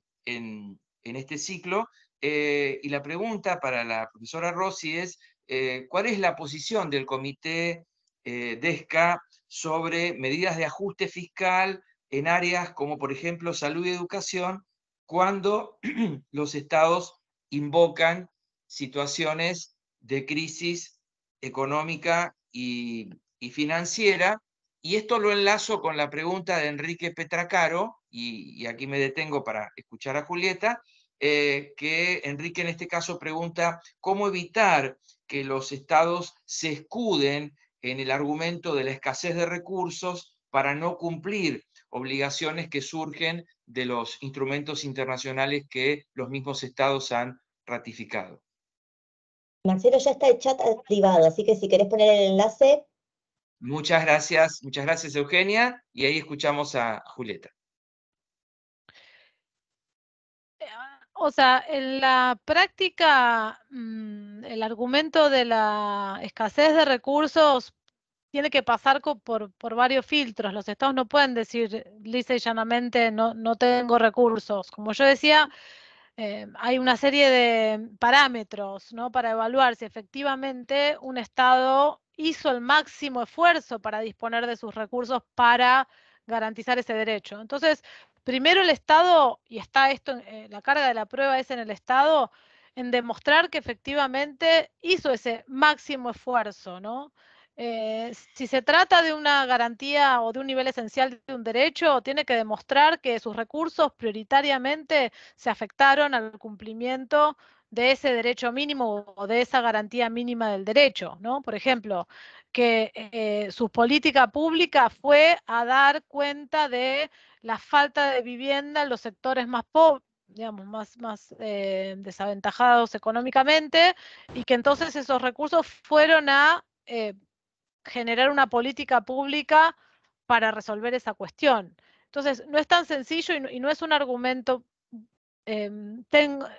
[SPEAKER 1] este ciclo. Eh, y la pregunta para la profesora Rossi es, eh, ¿cuál es la posición del comité DESCA sobre medidas de ajuste fiscal en áreas como, por ejemplo, salud y educación, cuando los estados invocan situaciones de crisis económica y financiera y esto lo enlazo con la pregunta de Enrique Petracaro, y, aquí me detengo para escuchar a Julieta, eh, que Enrique en este caso pregunta cómo evitar que los estados se escuden en el argumento de la escasez de recursos para no cumplir obligaciones que surgen de los instrumentos internacionales que los mismos estados han ratificado. Marcelo ya está el chat activado, así que si querés poner el enlace, Muchas gracias, muchas gracias Eugenia y ahí escuchamos a Julieta.
[SPEAKER 3] Eh, ah, o sea, en la práctica, mm, el argumento de la escasez de recursos tiene que pasar por, por varios filtros. Los estados no pueden decir lisa y llanamente no, no tengo recursos. Como yo decía, Em, hay una serie de parámetros para evaluar si efectivamente un Estado hizo el máximo esfuerzo para disponer de sus recursos para garantizar ese derecho. Entonces, primero el Estado, y está esto, eh, la carga de la prueba es en el Estado, en demostrar que efectivamente hizo ese máximo esfuerzo, ¿no? Eh, si se trata de una garantía o de un nivel esencial de un derecho, tiene que demostrar que sus recursos prioritariamente se afectaron al cumplimiento de ese derecho mínimo o de esa garantía mínima del derecho, ¿no? Por ejemplo, que eh, su política pública fue a dar cuenta de la falta de vivienda en los sectores más pobres digamos, más, más eh, desaventajados económicamente y que entonces esos recursos fueron a generar una política pública para resolver esa cuestión. Entonces, no es tan sencillo y no, es un argumento, em,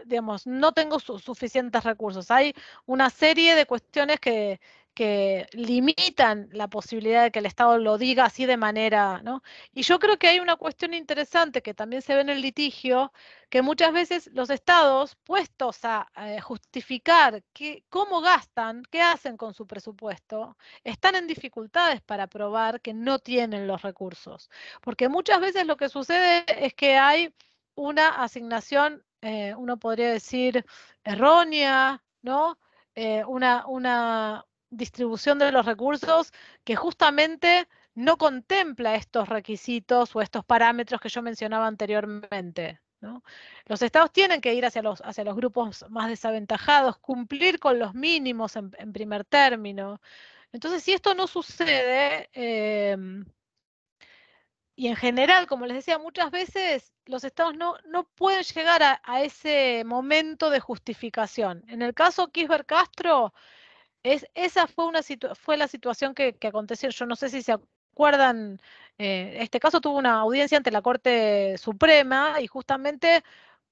[SPEAKER 3] digamos, no tengo suficientes recursos. Hay una serie de cuestiones que, que limitan la posibilidad de que el Estado lo diga así de manera, ¿no? Y yo creo que hay una cuestión interesante que también se ve en el litigio, que muchas veces los Estados, puestos a eh, justificar que, cómo gastan, qué hacen con su presupuesto, están en dificultades para probar que no tienen los recursos. Porque muchas veces lo que sucede es que hay una asignación, eh, uno podría decir, errónea, ¿no? Eh, una, una, distribución de los recursos que justamente no contempla estos requisitos o estos parámetros que yo mencionaba anteriormente. Los estados tienen que ir hacia los, hacia los grupos más desaventajados, cumplir con los mínimos en, primer término. Entonces, si esto no sucede, em, y en general, como les decía, muchas veces los estados no, no pueden llegar a, a, ese momento de justificación. En el caso Kisber Castro, esa fue, una fue la situación que, aconteció. Yo no sé si se acuerdan, eh, este caso tuvo una audiencia ante la Corte Suprema y justamente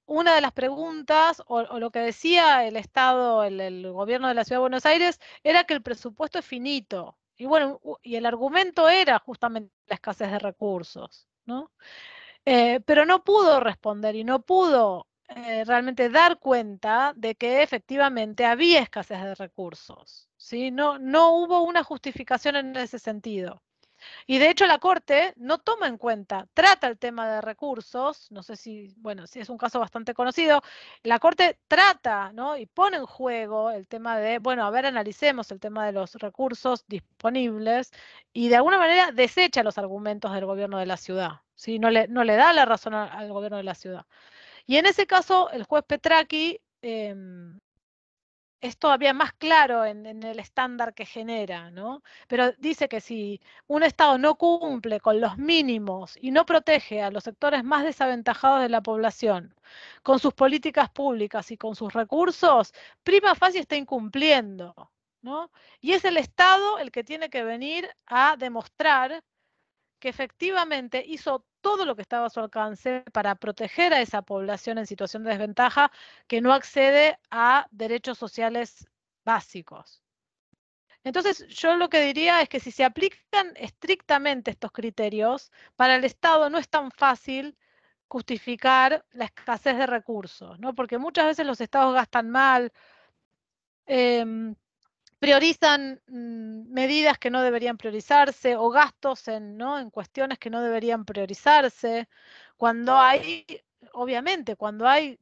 [SPEAKER 3] una de las preguntas o, lo que decía el Estado, el, gobierno de la Ciudad de Buenos Aires, era que el presupuesto es finito. Y bueno, y el argumento era justamente la escasez de recursos, ¿no? Eh, pero no pudo responder y no pudo eh, realmente dar cuenta de que efectivamente había escasez de recursos. No, no hubo una justificación en ese sentido. Y de hecho la Corte no toma en cuenta, trata el tema de recursos, no sé si, bueno, si es un caso bastante conocido, la Corte trata, ¿no? Y pone en juego el tema de, bueno, a ver, analicemos el tema de los recursos disponibles y de alguna manera desecha los argumentos del gobierno de la ciudad, No le, no le da la razón al gobierno de la ciudad. Y en ese caso, el juez Petraki em, es todavía más claro en, el estándar que genera, ¿no? Pero dice que si un Estado no cumple con los mínimos y no protege a los sectores más desaventajados de la población con sus políticas públicas y con sus recursos, prima facie está incumpliendo, ¿no? Y es el Estado el que tiene que venir a demostrar que efectivamente hizo todo lo que estaba a su alcance para proteger a esa población en situación de desventaja que no accede a derechos sociales básicos. Entonces, yo lo que diría es que si se aplican estrictamente estos criterios, para el Estado no es tan fácil justificar la escasez de recursos, ¿no? Porque muchas veces los estados gastan mal, em, priorizan mm, medidas que no deberían priorizarse o gastos en, ¿no? en cuestiones que no deberían priorizarse. Cuando hay, obviamente, cuando hay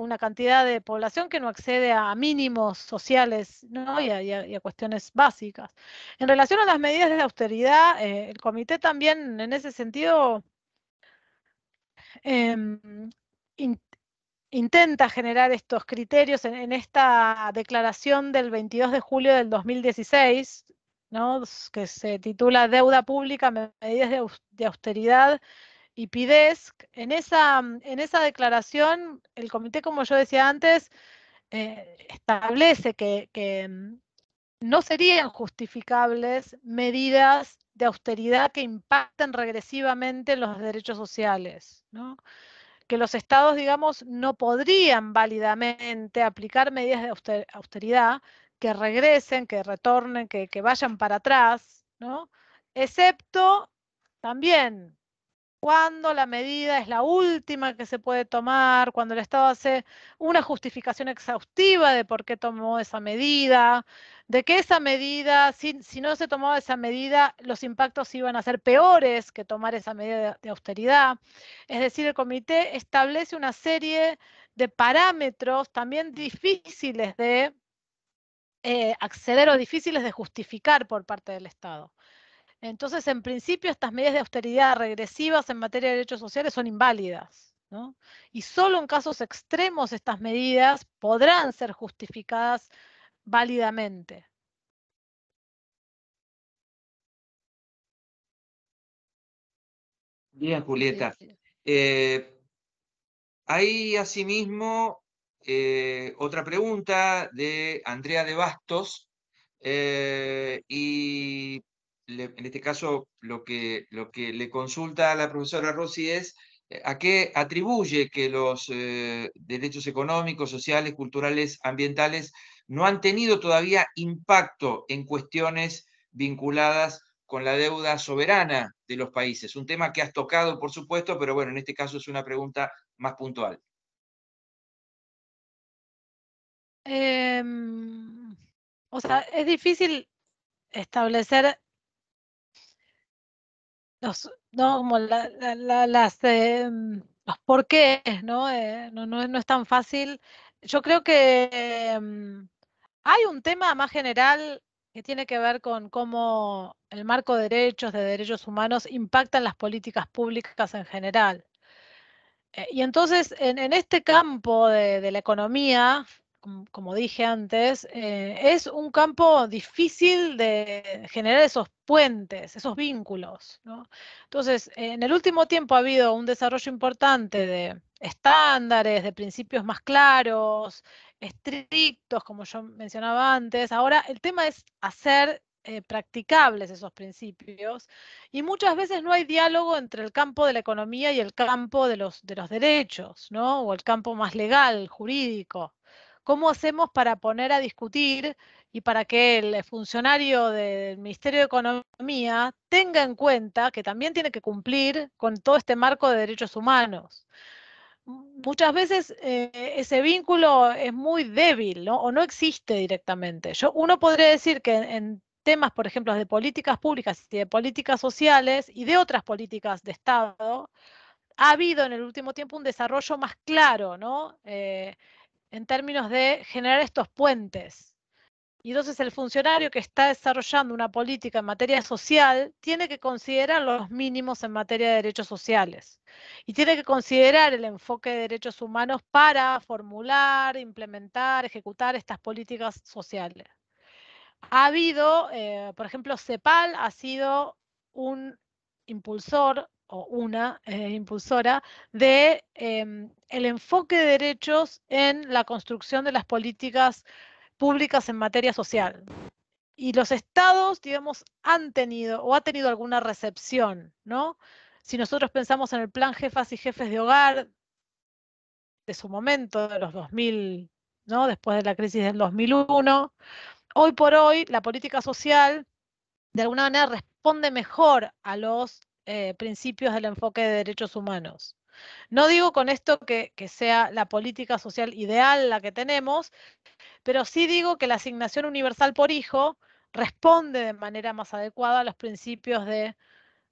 [SPEAKER 3] una cantidad de población que no accede a mínimos sociales ¿no? y, a, cuestiones básicas. En relación a las medidas de austeridad, eh, el comité también en ese sentido em, intenta generar estos criterios en, esta declaración del 22 de julio del 2016, que se titula Deuda Pública, Medidas de Austeridad y PIDESC. Mm, en esa, declaración, el comité, como yo decía antes, eh, establece que, mm, no serían justificables medidas de austeridad que impacten regresivamente los derechos sociales que los estados, digamos, no podrían válidamente aplicar medidas de austeridad que regresen, que retornen, que, que vayan para atrás, ¿no? Excepto también cuando la medida es la última que se puede tomar, cuando el Estado hace una justificación exhaustiva de por qué tomó esa medida, de que esa medida, si, no se tomaba esa medida, los impactos iban a ser peores que tomar esa medida de, austeridad. Es decir, el comité establece una serie de parámetros también difíciles de eh, acceder o difíciles de justificar por parte del Estado. Entonces, en principio, estas medidas de austeridad regresivas en materia de derechos sociales son inválidas. Y solo en casos extremos estas medidas
[SPEAKER 2] podrán ser justificadas válidamente. Bien, Julieta. Eh, hay asimismo eh,
[SPEAKER 1] otra pregunta de Andrea de Bastos eh, y en este caso lo que, lo que le consulta a la profesora Rossi es a qué atribuye que los derechos económicos, sociales, culturales, ambientales no han tenido todavía impacto en cuestiones vinculadas con la deuda soberana de los países. Un tema que has tocado, por supuesto, pero bueno, en este caso es una pregunta más puntual.
[SPEAKER 2] Em, o sea, es difícil establecer los, no, como las,
[SPEAKER 3] em, los porqués, no, eh, ¿no? no, es tan fácil. Yo creo que em, hay un tema más general que tiene que ver con cómo el marco de derechos, de derechos humanos, impactan las políticas públicas en general. Eh, y entonces, en, este campo de, la economía, como, dije antes, eh, es un campo difícil de generar esos puentes, esos vínculos. Entonces, en el último tiempo ha habido un desarrollo importante de estándares, de principios más claros, estrictos, como yo mencionaba antes. Ahora, el tema es hacer eh, practicables esos principios y muchas veces no hay diálogo entre el campo de la economía y el campo de los, de los derechos, ¿no? O el campo más legal, jurídico. ¿Cómo hacemos para poner a discutir y para que el funcionario del Ministerio de Economía tenga en cuenta que también tiene que cumplir con todo este marco de derechos humanos? muchas veces eh, ese vínculo es muy débil ¿no? o no existe directamente. Yo, uno podría decir que en, temas, por ejemplo, de políticas públicas y de políticas sociales y de otras políticas de Estado, ha habido en el último tiempo un desarrollo más claro ¿no? Eh, en términos de generar estos puentes. Y entonces el funcionario que está desarrollando una política en materia social tiene que considerar los mínimos en materia de derechos sociales y tiene que considerar el enfoque de derechos humanos para formular, implementar, ejecutar estas políticas sociales. Ha habido, eh, por ejemplo, CEPAL ha sido un impulsor o una eh, impulsora de em, el enfoque de derechos en la construcción de las políticas públicas en materia social. Y los estados, digamos, han tenido o ha tenido alguna recepción, ¿no? Si nosotros pensamos en el plan jefas y jefes de hogar de su momento, de los 2000, ¿no? Después de la crisis del 2001, hoy por hoy la política social de alguna manera responde mejor a los eh, principios del enfoque de derechos humanos. No digo con esto que, sea la política social ideal la que tenemos, pero sí digo que la asignación universal por hijo responde de manera más adecuada a los principios de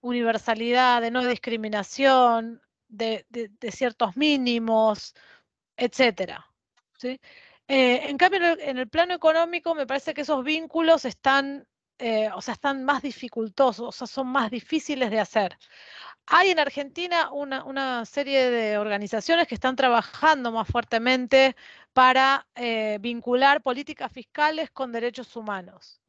[SPEAKER 3] universalidad, de no discriminación, de, ciertos mínimos, etcétera. Eh, en cambio, en el plano económico me parece que esos vínculos están, eh, o sea, están más dificultosos, o sea, son más difíciles de hacer. Hay en Argentina una, serie de organizaciones que están trabajando más fuertemente para eh, vincular políticas fiscales con derechos humanos.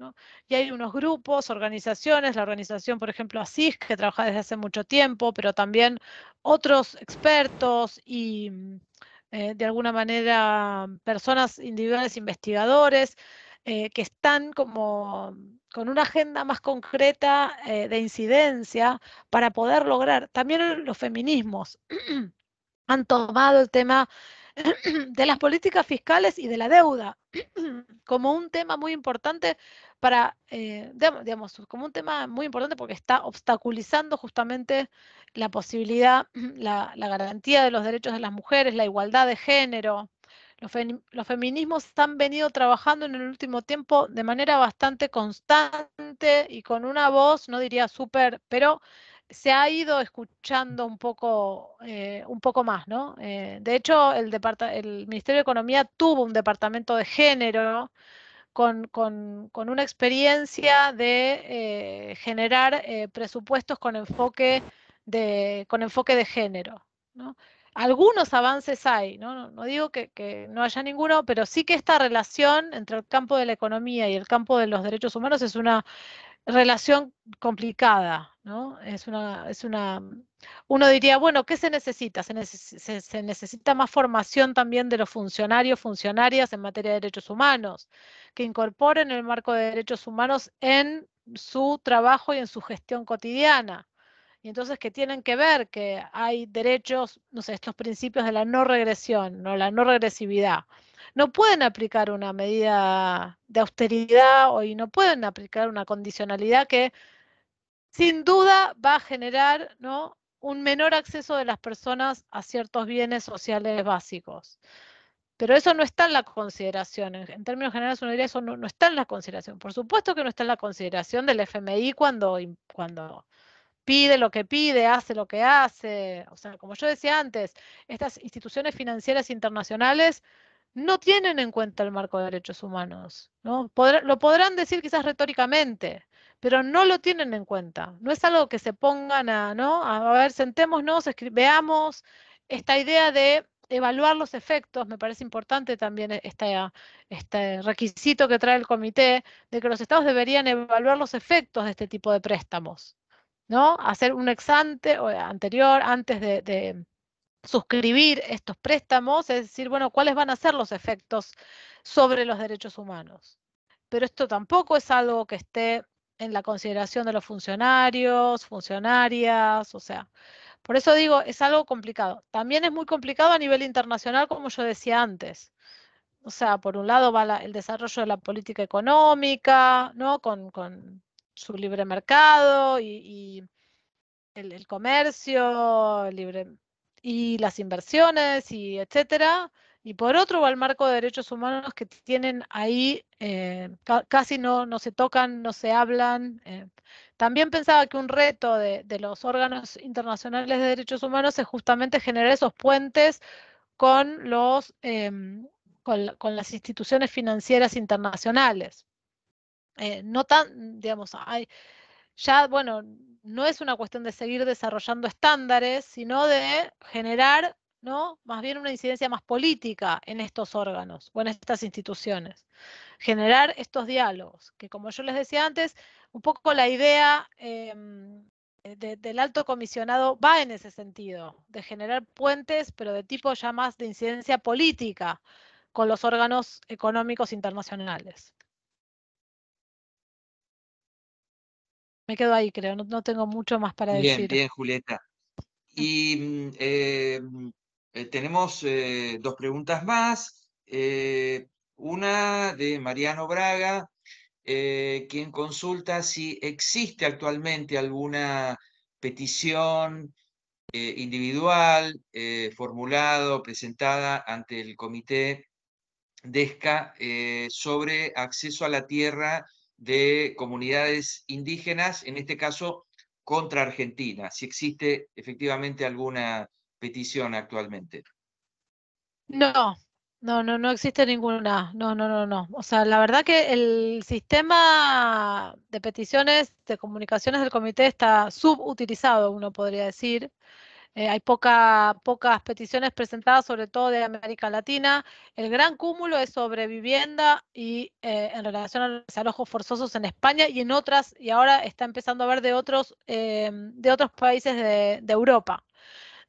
[SPEAKER 3] Y hay unos grupos, organizaciones, la organización, por ejemplo, ASIS, que trabaja desde hace mucho tiempo, pero también otros expertos y, mm, eh, de alguna manera, personas individuales investigadores eh, que están como con una agenda más concreta eh, de incidencia para poder lograr. También los feminismos han tomado el tema de las políticas fiscales y de la deuda como un tema muy importante para, eh, digamos, como un tema muy importante porque está obstaculizando justamente la posibilidad, la garantía de los derechos de las mujeres, la igualdad de género. Los, feminismos han venido trabajando en el último tiempo de manera bastante constante y con una voz, no diría súper, pero se ha ido escuchando un poco, eh, un poco más, ¿no? Eh, de hecho, el, el Ministerio de Economía tuvo un departamento de género, con, una experiencia de eh, generar presupuestos con enfoque de, con enfoque de género. ¿no? algunos avances hay, ¿no? digo que, no haya ninguno, pero sí que esta relación entre el campo de la economía y el campo de los derechos humanos es una relación complicada, ¿no? Es una, es una, uno diría, bueno, ¿qué se necesita? se necesita más formación también de los funcionarios, funcionarias en materia de derechos humanos, que incorporen el marco de derechos humanos en su trabajo y en su gestión cotidiana y entonces que tienen que ver que hay derechos, no sé, estos principios de la no regresión, no la no regresividad. No pueden aplicar una medida de austeridad o, y no pueden aplicar una condicionalidad que sin duda va a generar ¿no? un menor acceso de las personas a ciertos bienes sociales básicos. Pero eso no está en la consideración. En, términos generales, uno diría eso no, está en la consideración. Por supuesto que no está en la consideración del FMI cuando, cuando pide lo que pide, hace lo que hace. O sea, como yo decía antes, estas instituciones financieras internacionales no tienen en cuenta el marco de derechos humanos. ¿no? lo podrán decir quizás retóricamente, pero no lo tienen en cuenta. No es algo que se pongan a, ¿no? A, ver, sentémonos, veamos esta idea de evaluar los efectos. Me parece importante también e-, este requisito que trae el comité de que los estados deberían evaluar los efectos de este tipo de préstamos. ¿no? Hacer un exante o eh, anterior, antes de, suscribir estos préstamos, es decir, bueno, cuáles van a ser los efectos sobre los derechos humanos. Pero esto tampoco es algo que esté en la consideración de los funcionarios, funcionarias, o sea, por eso digo, es algo complicado. También es muy complicado a nivel internacional, como yo decía antes. O sea, por un lado va el desarrollo de la política económica, ¿no? con su libre mercado y, el, comercio libre, y las inversiones y etcétera. Y por otro va el marco de derechos humanos que tienen ahí, eh, casi no, se tocan, no se hablan. Eh. También pensaba que un reto de, los órganos internacionales de derechos humanos es justamente generar esos puentes con, los, em, con, las instituciones financieras internacionales. Eh, no tan, digamos, hay, ya, bueno, no es una cuestión de seguir desarrollando estándares, sino de generar, ¿no? Más bien una incidencia más política en estos órganos o en estas instituciones. Generar estos diálogos, que como yo les decía antes, un poco la idea em, eh, del alto comisionado va en ese sentido, de generar puentes, pero de tipo ya más de incidencia política con los órganos económicos internacionales. Me quedo ahí, creo, no, tengo mucho más para decir. Bien, bien,
[SPEAKER 1] Julieta. Ah. Y mm, eh, mm, eh, tenemos eh, dos preguntas más. una de Mariano Braga, quien consulta si existe actualmente alguna petición individual formulada o presentada ante el comité DESCA e sobre acceso a la tierra de comunidades indígenas, en este caso contra Argentina, si existe efectivamente alguna petición actualmente.
[SPEAKER 3] No, no, no, no existe ninguna. No, no, no, no. O sea, la verdad que el sistema de peticiones, de comunicaciones del comité está subutilizado, uno podría decir. Eh, hay pocas peticiones presentadas, sobre todo de América Latina. El gran cúmulo es sobre vivienda y eh, en relación a los alojos forzosos en España y en otras, y ahora está empezando a ver de otros, em, de otros países de, Europa.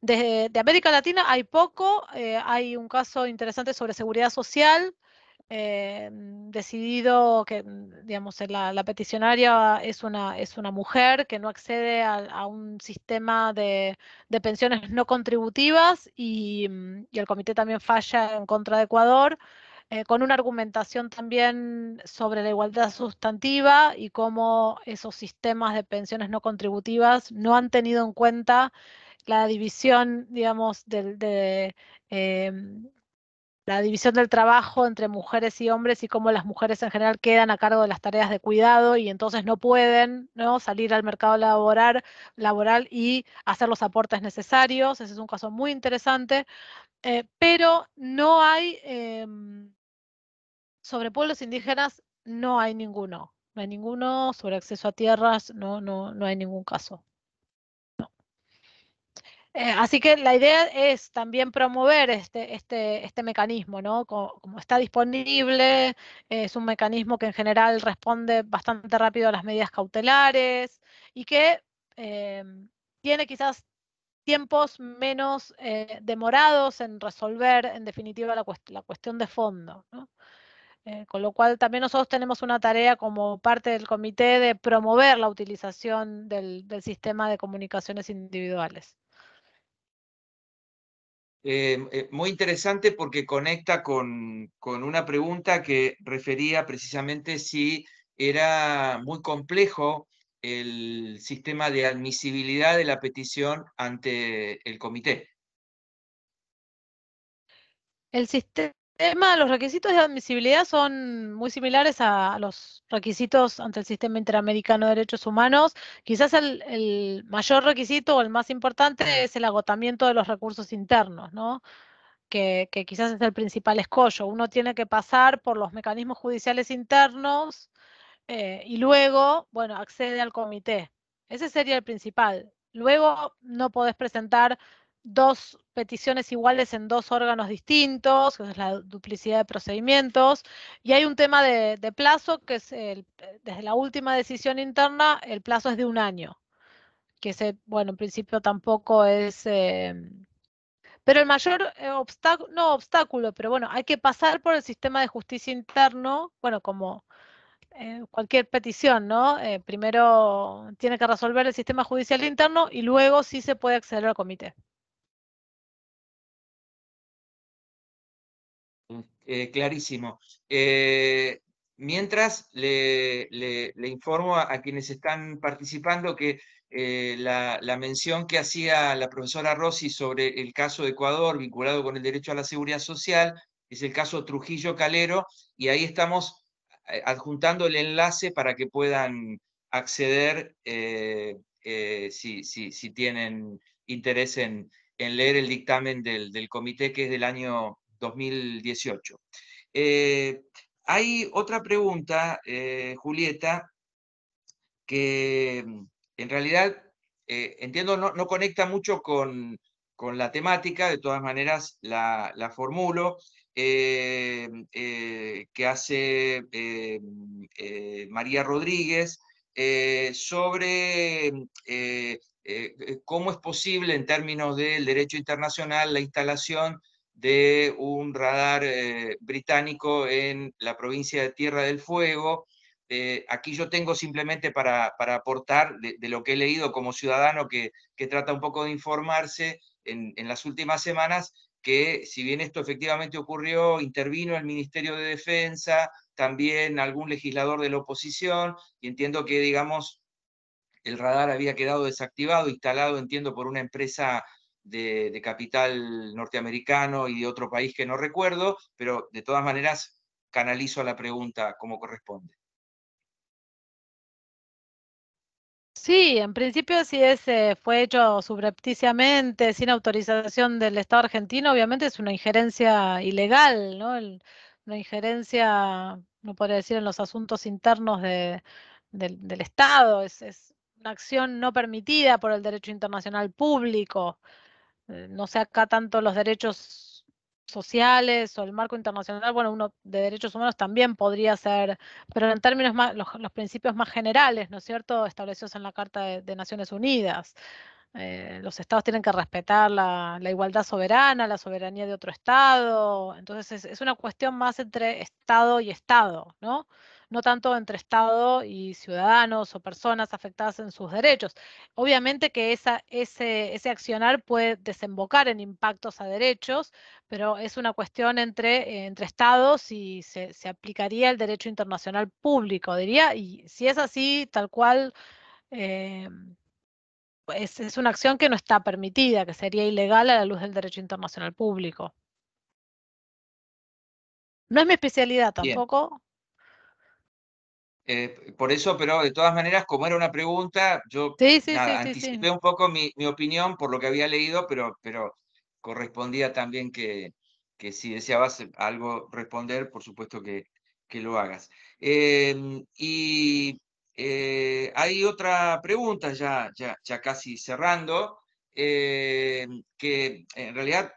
[SPEAKER 3] de, América Latina hay poco, eh, hay un caso interesante sobre seguridad social, eh, decidido que, mm, digamos, la, la, peticionaria es una, es una mujer que no accede a, un sistema de, pensiones no contributivas mm, y, el comité también falla en contra de Ecuador, eh, con una argumentación también sobre la igualdad sustantiva y cómo esos sistemas de pensiones no contributivas no han tenido en cuenta la división, digamos, del, de, em, la división del trabajo entre mujeres y hombres y cómo las mujeres en general quedan a cargo de las tareas de cuidado y entonces no pueden ¿no? salir al mercado laboral, laboral y hacer los aportes necesarios. Ese es un caso muy interesante, eh, pero no hay, em, sobre pueblos indígenas, no hay ninguno. No hay ninguno sobre acceso a tierras, no, no, no hay ningún caso. Eh, así que la idea es también promover este, este, este mecanismo, ¿no? Como, está disponible, es un mecanismo que en general responde bastante rápido a las medidas cautelares y que eh, tiene quizás tiempos menos eh, demorados en resolver, en definitiva, la, cuestión de fondo, ¿no? con lo cual también nosotros tenemos una tarea como parte del comité de promover la utilización del sistema de comunicaciones individuales.
[SPEAKER 1] Eh, eh, muy interesante porque conecta con, con, una pregunta que refería precisamente si era muy complejo el sistema de admisibilidad de la petición ante el comité.
[SPEAKER 3] El sistema tema, los requisitos de admisibilidad son muy similares a los requisitos ante el Sistema Interamericano de Derechos Humanos. Quizás el, mayor requisito o el más importante es el agotamiento de los recursos internos, ¿no? Que, quizás es el principal escollo. Uno tiene que pasar por los mecanismos judiciales internos eh, y luego, bueno, accede al comité. Ese sería el principal. Luego no podés presentar dos peticiones iguales en dos órganos distintos, que es la duplicidad de procedimientos, y hay un tema de, plazo, que es desde la última decisión interna, el plazo es de un año, que ese, bueno, en principio tampoco es... Eh, pero el mayor eh, obstáculo, no obstáculo, pero bueno, hay que pasar por el sistema de justicia interno, bueno, como eh, cualquier petición, ¿no? primero
[SPEAKER 2] tiene que resolver el sistema judicial interno y luego sí se puede acceder al comité. Eh, clarísimo.
[SPEAKER 1] Eh, mientras le, informo a, quienes están participando que eh, la, mención que hacía la profesora Rossi sobre el caso de Ecuador vinculado con el derecho a la seguridad social es el caso Trujillo Calero y ahí estamos adjuntando el enlace para que puedan acceder si, si, tienen interés en, leer el dictamen del, comité que es del año 2018. Eh, hay otra pregunta, eh, Julieta, que mm, en realidad eh, entiendo no, conecta mucho con, la temática, de todas maneras la, la formulo, que hace María Rodríguez sobre cómo es posible en términos del derecho internacional la instalación de un radar eh, británico en la provincia de Tierra del Fuego. Eh, aquí yo tengo simplemente para, para aportar de, lo que he leído como ciudadano que, trata un poco de informarse en, en, las últimas semanas, que si bien esto efectivamente ocurrió, intervino el Ministerio de Defensa, también algún legislador de la oposición, y entiendo que, digamos, el radar había quedado desactivado, instalado, entiendo, por una empresa de, capital norteamericano y de otro país que no recuerdo, pero de todas maneras canalizo la pregunta como corresponde.
[SPEAKER 3] Sí, en principio si ese eh, fue hecho subrepticiamente, sin autorización del Estado argentino, obviamente es una injerencia ilegal, una injerencia, no podría decir, en los asuntos internos de, del, Estado, es una acción no permitida por el derecho internacional público. Eh, no sé acá tanto los derechos sociales o el marco internacional, bueno, uno de derechos humanos también podría ser, pero en términos más, los, principios más generales, ¿no es cierto?, establecidos en la Carta de, Naciones Unidas. Eh, los estados tienen que respetar la, la, igualdad soberana, la soberanía de otro estado, entonces es una cuestión más entre estado y estado, ¿no? no tanto entre Estado y ciudadanos o personas afectadas en sus derechos. Obviamente que ese, ese accionar puede desembocar en impactos a derechos, pero es una cuestión entre, entre Estados y se, aplicaría el derecho internacional público, diría, y si es así, tal cual... Eh, es, una acción que no está permitida, que sería ilegal a la luz del derecho internacional público. No es mi especialidad tampoco,
[SPEAKER 1] eh, por eso, pero de todas maneras, como era una pregunta, yo anticipé un poco mi, opinión por lo que había leído, pero, pero correspondía también que, que si deseabas algo responder, por supuesto que, que lo hagas. Em, y eh, hay otra pregunta, ya, ya, casi cerrando, em, que en realidad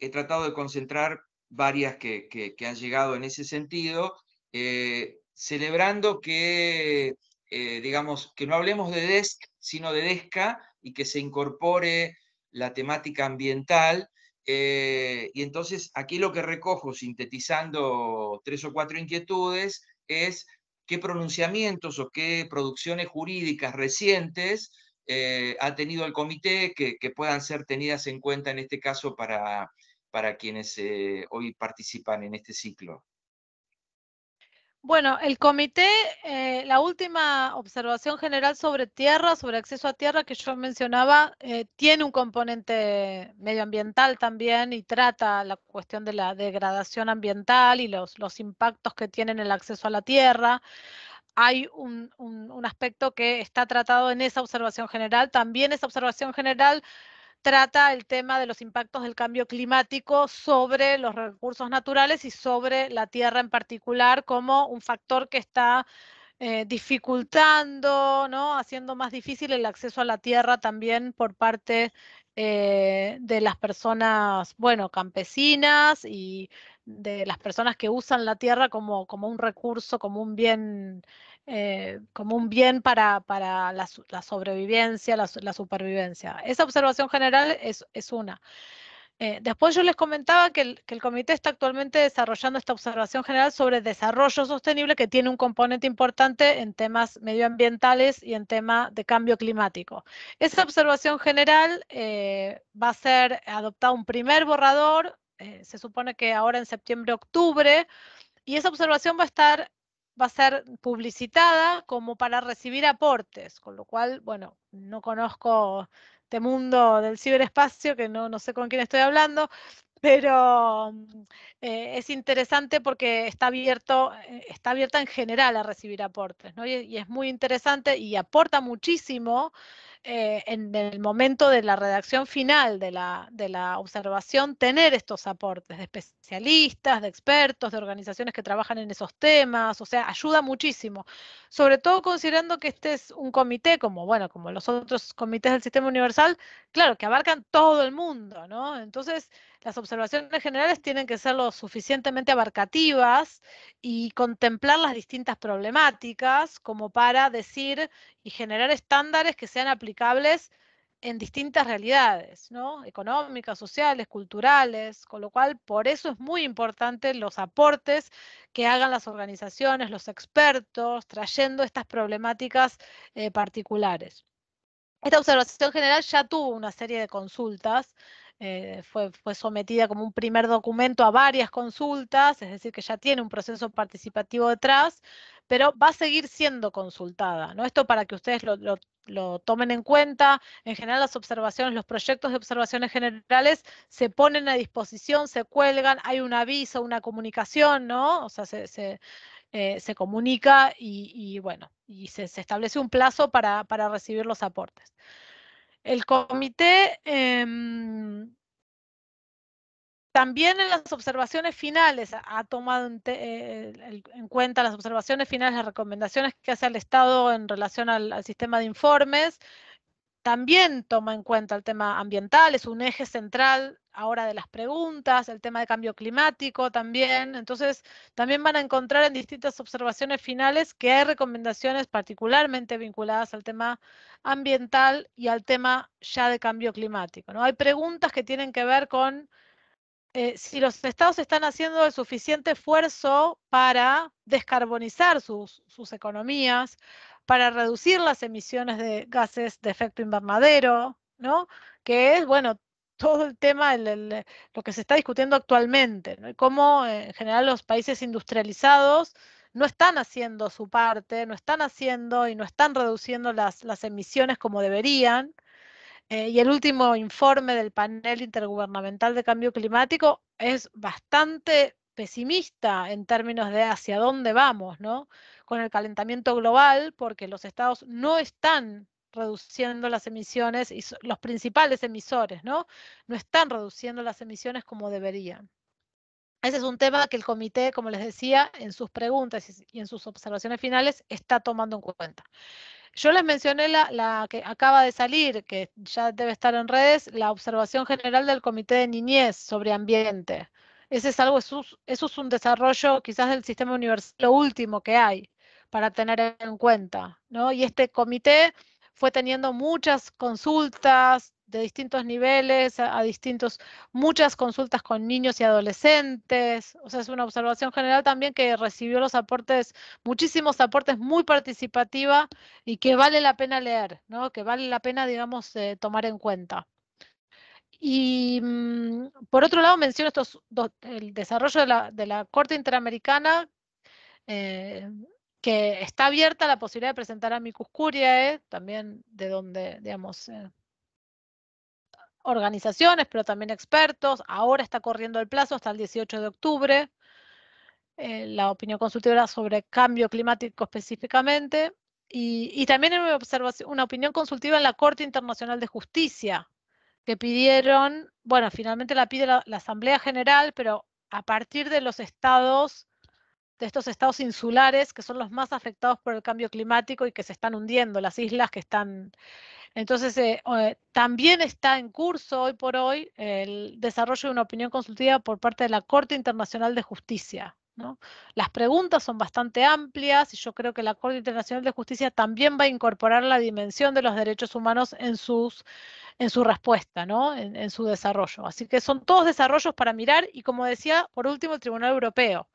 [SPEAKER 1] he tratado de concentrar varias que, que, han llegado en ese sentido. Eh, celebrando que, eh, digamos, que no hablemos de DESC, sino de DESCA, y que se incorpore la temática ambiental. Eh, y entonces aquí lo que recojo, sintetizando tres o cuatro inquietudes, es qué pronunciamientos o qué producciones jurídicas recientes eh, ha tenido el comité que, puedan ser tenidas en cuenta en este caso para, para quienes hoy participan en este ciclo.
[SPEAKER 3] Bueno, el comité, eh, la última observación general sobre tierra, sobre acceso a tierra que yo mencionaba, eh, tiene un componente medioambiental también y trata la cuestión de la degradación ambiental y los, los impactos que tienen el acceso a la tierra. Hay un aspecto que está tratado en esa observación general. También esa observación general trata el tema de los impactos del cambio climático sobre los recursos naturales y sobre la tierra en particular como un factor que está eh, dificultando, ¿no? haciendo más difícil el acceso a la tierra también por parte eh, de las personas, bueno, campesinas y de las personas que usan la tierra como, como un recurso, como un bien eh, como un bien para, para la, sobrevivencia, la, supervivencia. Esa observación general es, es una. Eh, después yo les comentaba que el, comité está actualmente desarrollando esta observación general sobre desarrollo sostenible que tiene un componente importante en temas medioambientales y en tema de cambio climático. Esa observación general eh, va a ser adoptada un primer borrador, se supone que ahora en septiembre-octubre, y esa observación va a estar va a ser publicitada como para recibir aportes, con lo cual, bueno, no conozco este mundo del ciberespacio, que no, no sé con quién estoy hablando, pero mm, eh, es interesante porque está abierto, eh, está abierta en general a recibir aportes, ¿no? y es muy interesante y aporta muchísimo eh, en el momento de la redacción final de la, de la observación tener estos aportes de especialistas, de expertos, de organizaciones que trabajan en esos temas, o sea, ayuda muchísimo. Sobre todo considerando que este es un comité como, bueno, como los otros comités del sistema universal, claro, que abarcan todo el mundo, ¿no? Entonces, las observaciones generales tienen que ser lo suficientemente abarcativas y contemplar las distintas problemáticas como para decir y generar estándares que sean aplicables en distintas realidades, ¿no? Económicas, sociales, culturales, con lo cual por eso es muy importante los aportes que hagan las organizaciones, los expertos, trayendo estas problemáticas eh, particulares. Esta observación general ya tuvo una serie de consultas, eh, fue sometida como un primer documento a varias consultas, es decir, que ya tiene un proceso participativo detrás, pero va a seguir siendo consultada. ¿no? Esto para que ustedes lo, tomen en cuenta. En general, las observaciones, los proyectos de observaciones generales se ponen a disposición, se cuelgan, hay un aviso, una comunicación, ¿no? O sea, se, eh, comunica y, bueno, y se, establece un plazo para, recibir los aportes. El comité em, también en las observaciones finales, ha tomado eh, en, cuenta las observaciones finales, las recomendaciones que hace el Estado en relación al, sistema de informes, también toma en cuenta el tema ambiental, es un eje central ahora de las preguntas, el tema de cambio climático también. Entonces, también van a encontrar en distintas observaciones finales que hay recomendaciones particularmente vinculadas al tema ambiental y al tema ya de cambio climático. ¿no? Hay preguntas que tienen que ver con eh, si los estados están haciendo el suficiente esfuerzo para descarbonizar sus, sus economías, para reducir las emisiones de gases de efecto invernadero, ¿no? Que es, bueno, todo el tema, lo que se está discutiendo actualmente, cómo eh, en general los países industrializados no están haciendo su parte, no están haciendo y no están reduciendo las emisiones como deberían, eh, y el último informe del panel intergubernamental de cambio climático es bastante pesimista en términos de hacia dónde vamos, ¿no? Con el calentamiento global, porque los estados no están reduciendo las emisiones y los principales emisores, ¿no? No están reduciendo las emisiones como deberían. Ese es un tema que el comité, como les decía, en sus preguntas y en sus observaciones finales está tomando en cuenta. Yo les mencioné la, que acaba de salir, que ya debe estar en redes, la observación general del Comité de Niñez sobre Ambiente. Ese es algo, eso es un desarrollo quizás del sistema universal, lo último que hay para tener en cuenta, ¿no? Y este comité fue teniendo muchas consultas, de distintos niveles, a, distintos, muchas consultas con niños y adolescentes. O sea, es una observación general también que recibió los aportes, muchísimos aportes, muy participativa y que vale la pena leer, ¿no? Que vale la pena, digamos, eh, tomar en cuenta. Y mm, por otro lado, menciono estos el desarrollo de la, Corte Interamericana. Eh, que está abierta la posibilidad de presentar a Micus Curiae, también de donde, digamos, eh, organizaciones, pero también expertos. Ahora está corriendo el plazo hasta el 18 de octubre. Eh, la opinión consultiva sobre cambio climático específicamente. Y, también una, una opinión consultiva en la Corte Internacional de Justicia, que pidieron, bueno, finalmente la pide la Asamblea General, pero a partir de los estados, de estos estados insulares que son los más afectados por el cambio climático y que se están hundiendo, las islas que están entonces, eh, eh, también está en curso hoy por hoy el desarrollo de una opinión consultiva por parte de la Corte Internacional de Justicia. Las preguntas son bastante amplias y yo creo que la Corte Internacional de Justicia también va a incorporar la dimensión de los derechos humanos en, sus, en su respuesta, en su desarrollo. Así que son todos desarrollos para mirar y, como decía, por último, el Tribunal Europeo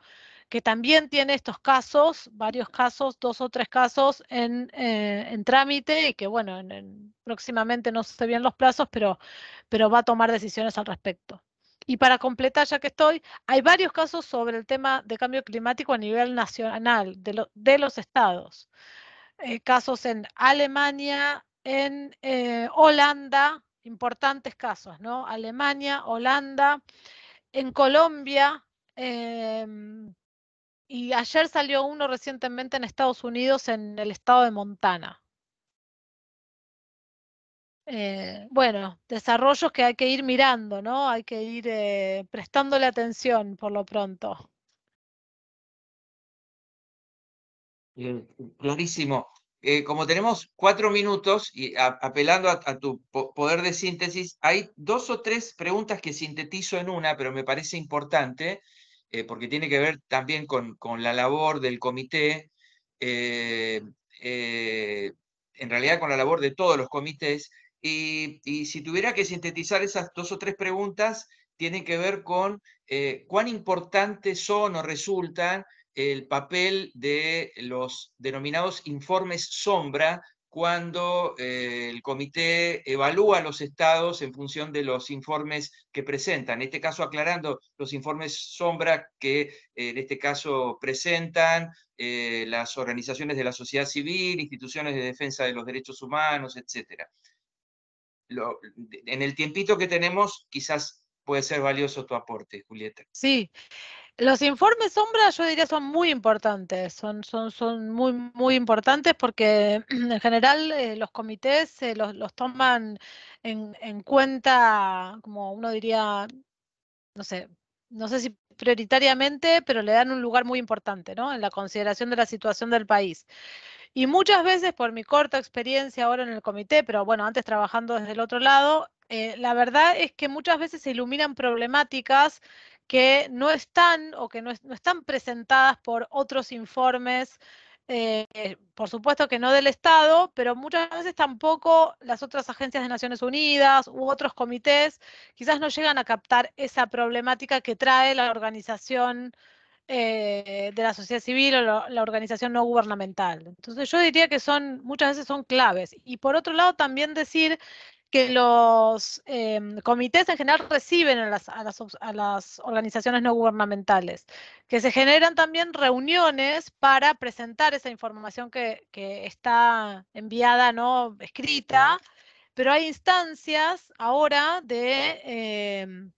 [SPEAKER 3] que también tiene estos casos, varios casos, dos o tres casos en, eh, trámite y que, bueno, próximamente no sé bien los plazos, pero, pero va a tomar decisiones al respecto. Y para completar, ya que estoy, hay varios casos sobre el tema de cambio climático a nivel nacional, de, de los estados. Eh, casos en Alemania, en eh, Holanda, importantes casos, ¿no? Alemania, Holanda, en Colombia, em, y ayer salió uno recientemente en Estados Unidos, en el estado de Montana. Eh, bueno, desarrollos que hay que ir mirando, ¿no? Hay que ir eh, prestándole atención por lo pronto.
[SPEAKER 1] Eh, clarísimo. Eh, como tenemos cuatro minutos y apelando a, tu poder de síntesis, hay dos o tres preguntas que sintetizo en una, pero me parece importante eh, porque tiene que ver también con, la labor del comité, eh, eh, en realidad con la labor de todos los comités, y, y, si tuviera que sintetizar esas dos o tres preguntas, tienen que ver con cuán importantes son o resultan el papel de los denominados informes sombra cuando eh, el comité evalúa los estados en función de los informes que presentan. En este caso, aclarando los informes sombra que eh, en este caso presentan eh, las organizaciones de la sociedad civil, instituciones de defensa de los derechos humanos, etc. en el tiempito que tenemos, quizás puede ser valioso tu aporte, Julieta.
[SPEAKER 3] Sí, los informes sombra yo diría son muy importantes, son, son, son muy, muy importantes porque en general eh, los comités eh, los, toman en, en cuenta, como uno diría, no sé, no sé si prioritariamente, pero le dan un lugar muy importante, ¿no? En la consideración de la situación del país. Y muchas veces, por mi corta experiencia ahora en el comité, pero bueno, antes trabajando desde el otro lado, eh, la verdad es que muchas veces se iluminan problemáticas que no están o que no, están presentadas por otros informes, eh, por supuesto que no del Estado, pero muchas veces tampoco las otras agencias de Naciones Unidas u otros comités quizás no llegan a captar esa problemática que trae la organización eh, de la sociedad civil o la organización no gubernamental. Entonces yo diría que son, muchas veces son claves. Y por otro lado también decir que los em, comités en general reciben a las, organizaciones no gubernamentales, que se generan también reuniones para presentar esa información que, está enviada, no escrita, pero hay instancias ahora de em,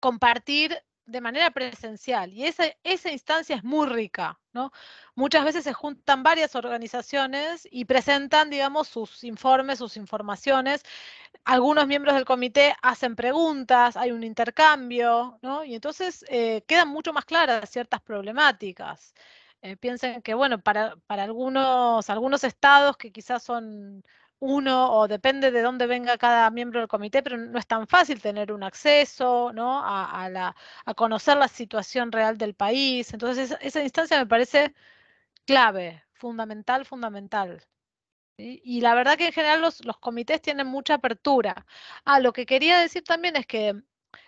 [SPEAKER 3] compartir de manera presencial. Y esa, esa instancia es muy rica, ¿no? Muchas veces se juntan varias organizaciones y presentan, digamos, sus informes, sus informaciones. Algunos miembros del comité hacen preguntas, hay un intercambio, ¿no? Y entonces eh, quedan mucho más claras ciertas problemáticas. Eh, piensen que, bueno, para, para algunos, algunos estados que quizás son uno o depende de dónde venga cada miembro del comité, pero no es tan fácil tener un acceso ¿no? a, conocer la situación real del país. Entonces, esa, instancia me parece clave, fundamental, fundamental. Y la verdad que en general los, los comités tienen mucha apertura. Ah, lo que quería decir también es que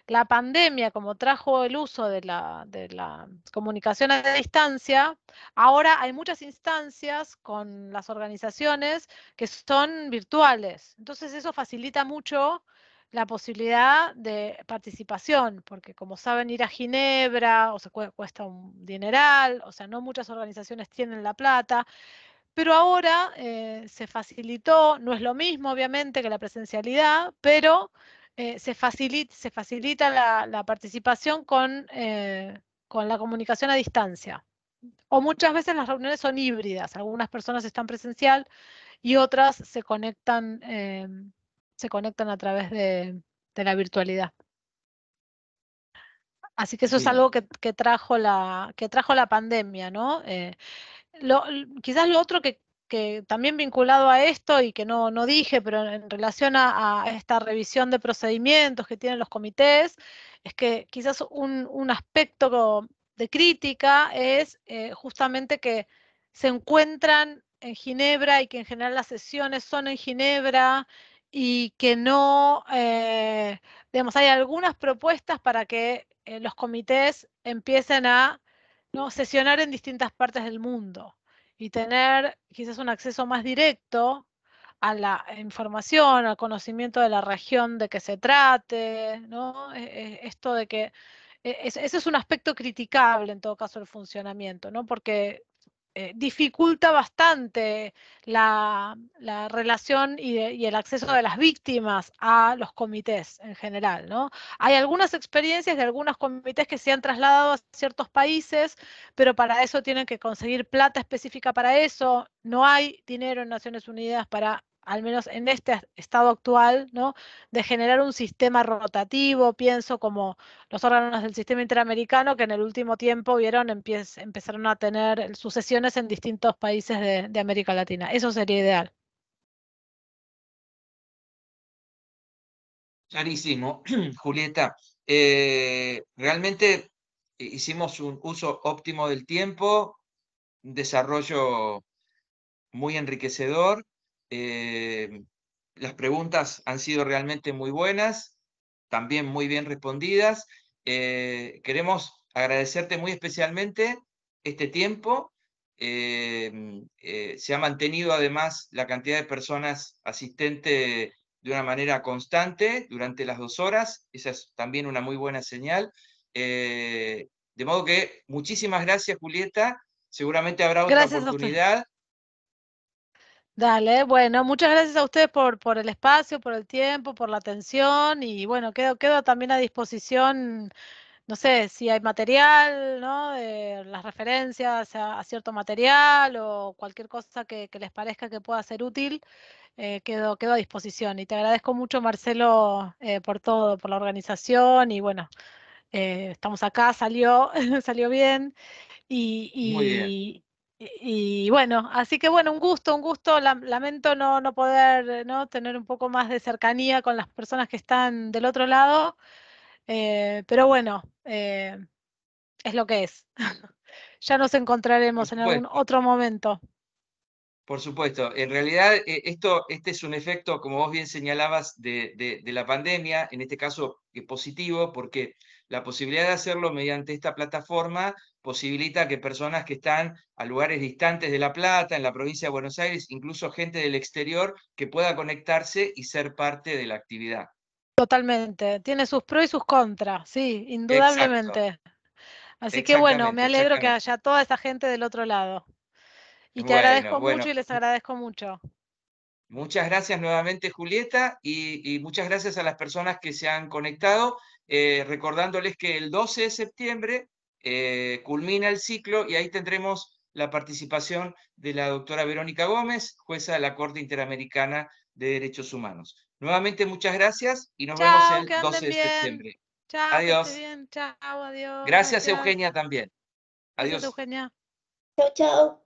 [SPEAKER 3] la pandemia, como trajo el uso de la, comunicación a distancia, ahora hay muchas instancias con las organizaciones que son virtuales. Entonces eso facilita mucho la posibilidad de participación, porque como saben ir a Ginebra, o se cuesta un dineral, o sea, no muchas organizaciones tienen la plata, pero ahora eh, se facilitó, no es lo mismo obviamente que la presencialidad, pero eh, se, facilita, la, participación eh, con, la comunicación a distancia. O muchas veces las reuniones son híbridas, algunas personas están presencial y otras se conectan, eh, se conectan a través de, la virtualidad. Así que eso es algo que, trajo la, que trajo la pandemia, ¿no? quizás lo otro que, que también vinculado a esto y que no, no dije, pero en relación a, esta revisión de procedimientos que tienen los comités, es que quizás un, aspecto de crítica es eh, justamente que se encuentran en Ginebra y que en general las sesiones son en Ginebra y que no, eh, digamos, hay algunas propuestas para que eh, los comités empiecen a ¿no? sesionar en distintas partes del mundo y tener quizás un acceso más directo a la información, al conocimiento de la región de que se trate, ¿no? E-, e-, esto de que e-, ese es un aspecto criticable en todo caso el funcionamiento, ¿no? Porque eh, dificulta bastante la, relación y, el acceso de las víctimas a los comités en general. ¿no? Hay algunas experiencias de algunos comités que se han trasladado a ciertos países, pero para eso tienen que conseguir plata específica para eso. No hay dinero en Naciones Unidas para al menos en este estado actual, ¿no? de generar un sistema rotativo, pienso como los órganos del sistema interamericano que en el último tiempo vieron empezaron a tener
[SPEAKER 2] sucesiones en distintos países de, América Latina. Eso sería ideal. Clarísimo, Julieta.
[SPEAKER 1] Eh, realmente hicimos un uso óptimo del tiempo, un desarrollo muy enriquecedor eh, las preguntas han sido realmente muy buenas, también muy bien respondidas. Eh, queremos agradecerte muy especialmente este tiempo. Eh, se ha mantenido además la cantidad de personas asistentes de una manera constante durante las dos horas. Esa es también una muy buena señal. de modo que muchísimas gracias, Julieta. Seguramente habrá otra gracias, oportunidad.
[SPEAKER 3] Dale, bueno, muchas gracias a ustedes por, por el espacio, por el tiempo, por la atención y bueno, quedo, quedo también a disposición, no sé, si hay material, ¿no? las referencias a, cierto material o cualquier cosa que, les parezca que pueda ser útil, eh, quedo, quedo a disposición. Y te agradezco mucho, Marcelo, eh, por todo, por la organización y bueno, eh, estamos acá, salió, salió bien. y, y, bueno, así que bueno, un gusto, un gusto. Lamento no, no poder ¿no? tener un poco más de cercanía con las personas que están del otro lado, eh, pero bueno, eh, es lo que es. ya nos encontraremos en algún otro momento.
[SPEAKER 1] Por supuesto, en realidad eh, esto, este es un efecto, como vos bien señalabas, de, de, de la pandemia, en este caso positivo, porque la posibilidad de hacerlo mediante esta plataforma posibilita que personas que están a lugares distantes de La Plata, en la provincia de Buenos Aires, incluso gente del exterior, que pueda conectarse y ser parte de la actividad.
[SPEAKER 3] Totalmente, tiene sus pros y sus contras, sí, indudablemente. Así que bueno, me alegro que haya toda esa gente del otro lado. Y te agradezco mucho y les agradezco mucho.
[SPEAKER 1] Muchas gracias nuevamente, Julieta, y, muchas gracias a las personas que se han conectado. Eh, recordándoles que el 12 de septiembre eh, culmina el ciclo y ahí tendremos la participación de la doctora Verónica Gómez, jueza de la Corte Interamericana de Derechos Humanos. Nuevamente, muchas gracias y nos vemos el 12 de septiembre.
[SPEAKER 2] Chao, adiós. Gracias, Eugenia también. Adiós. Eugenia. Chao, chao.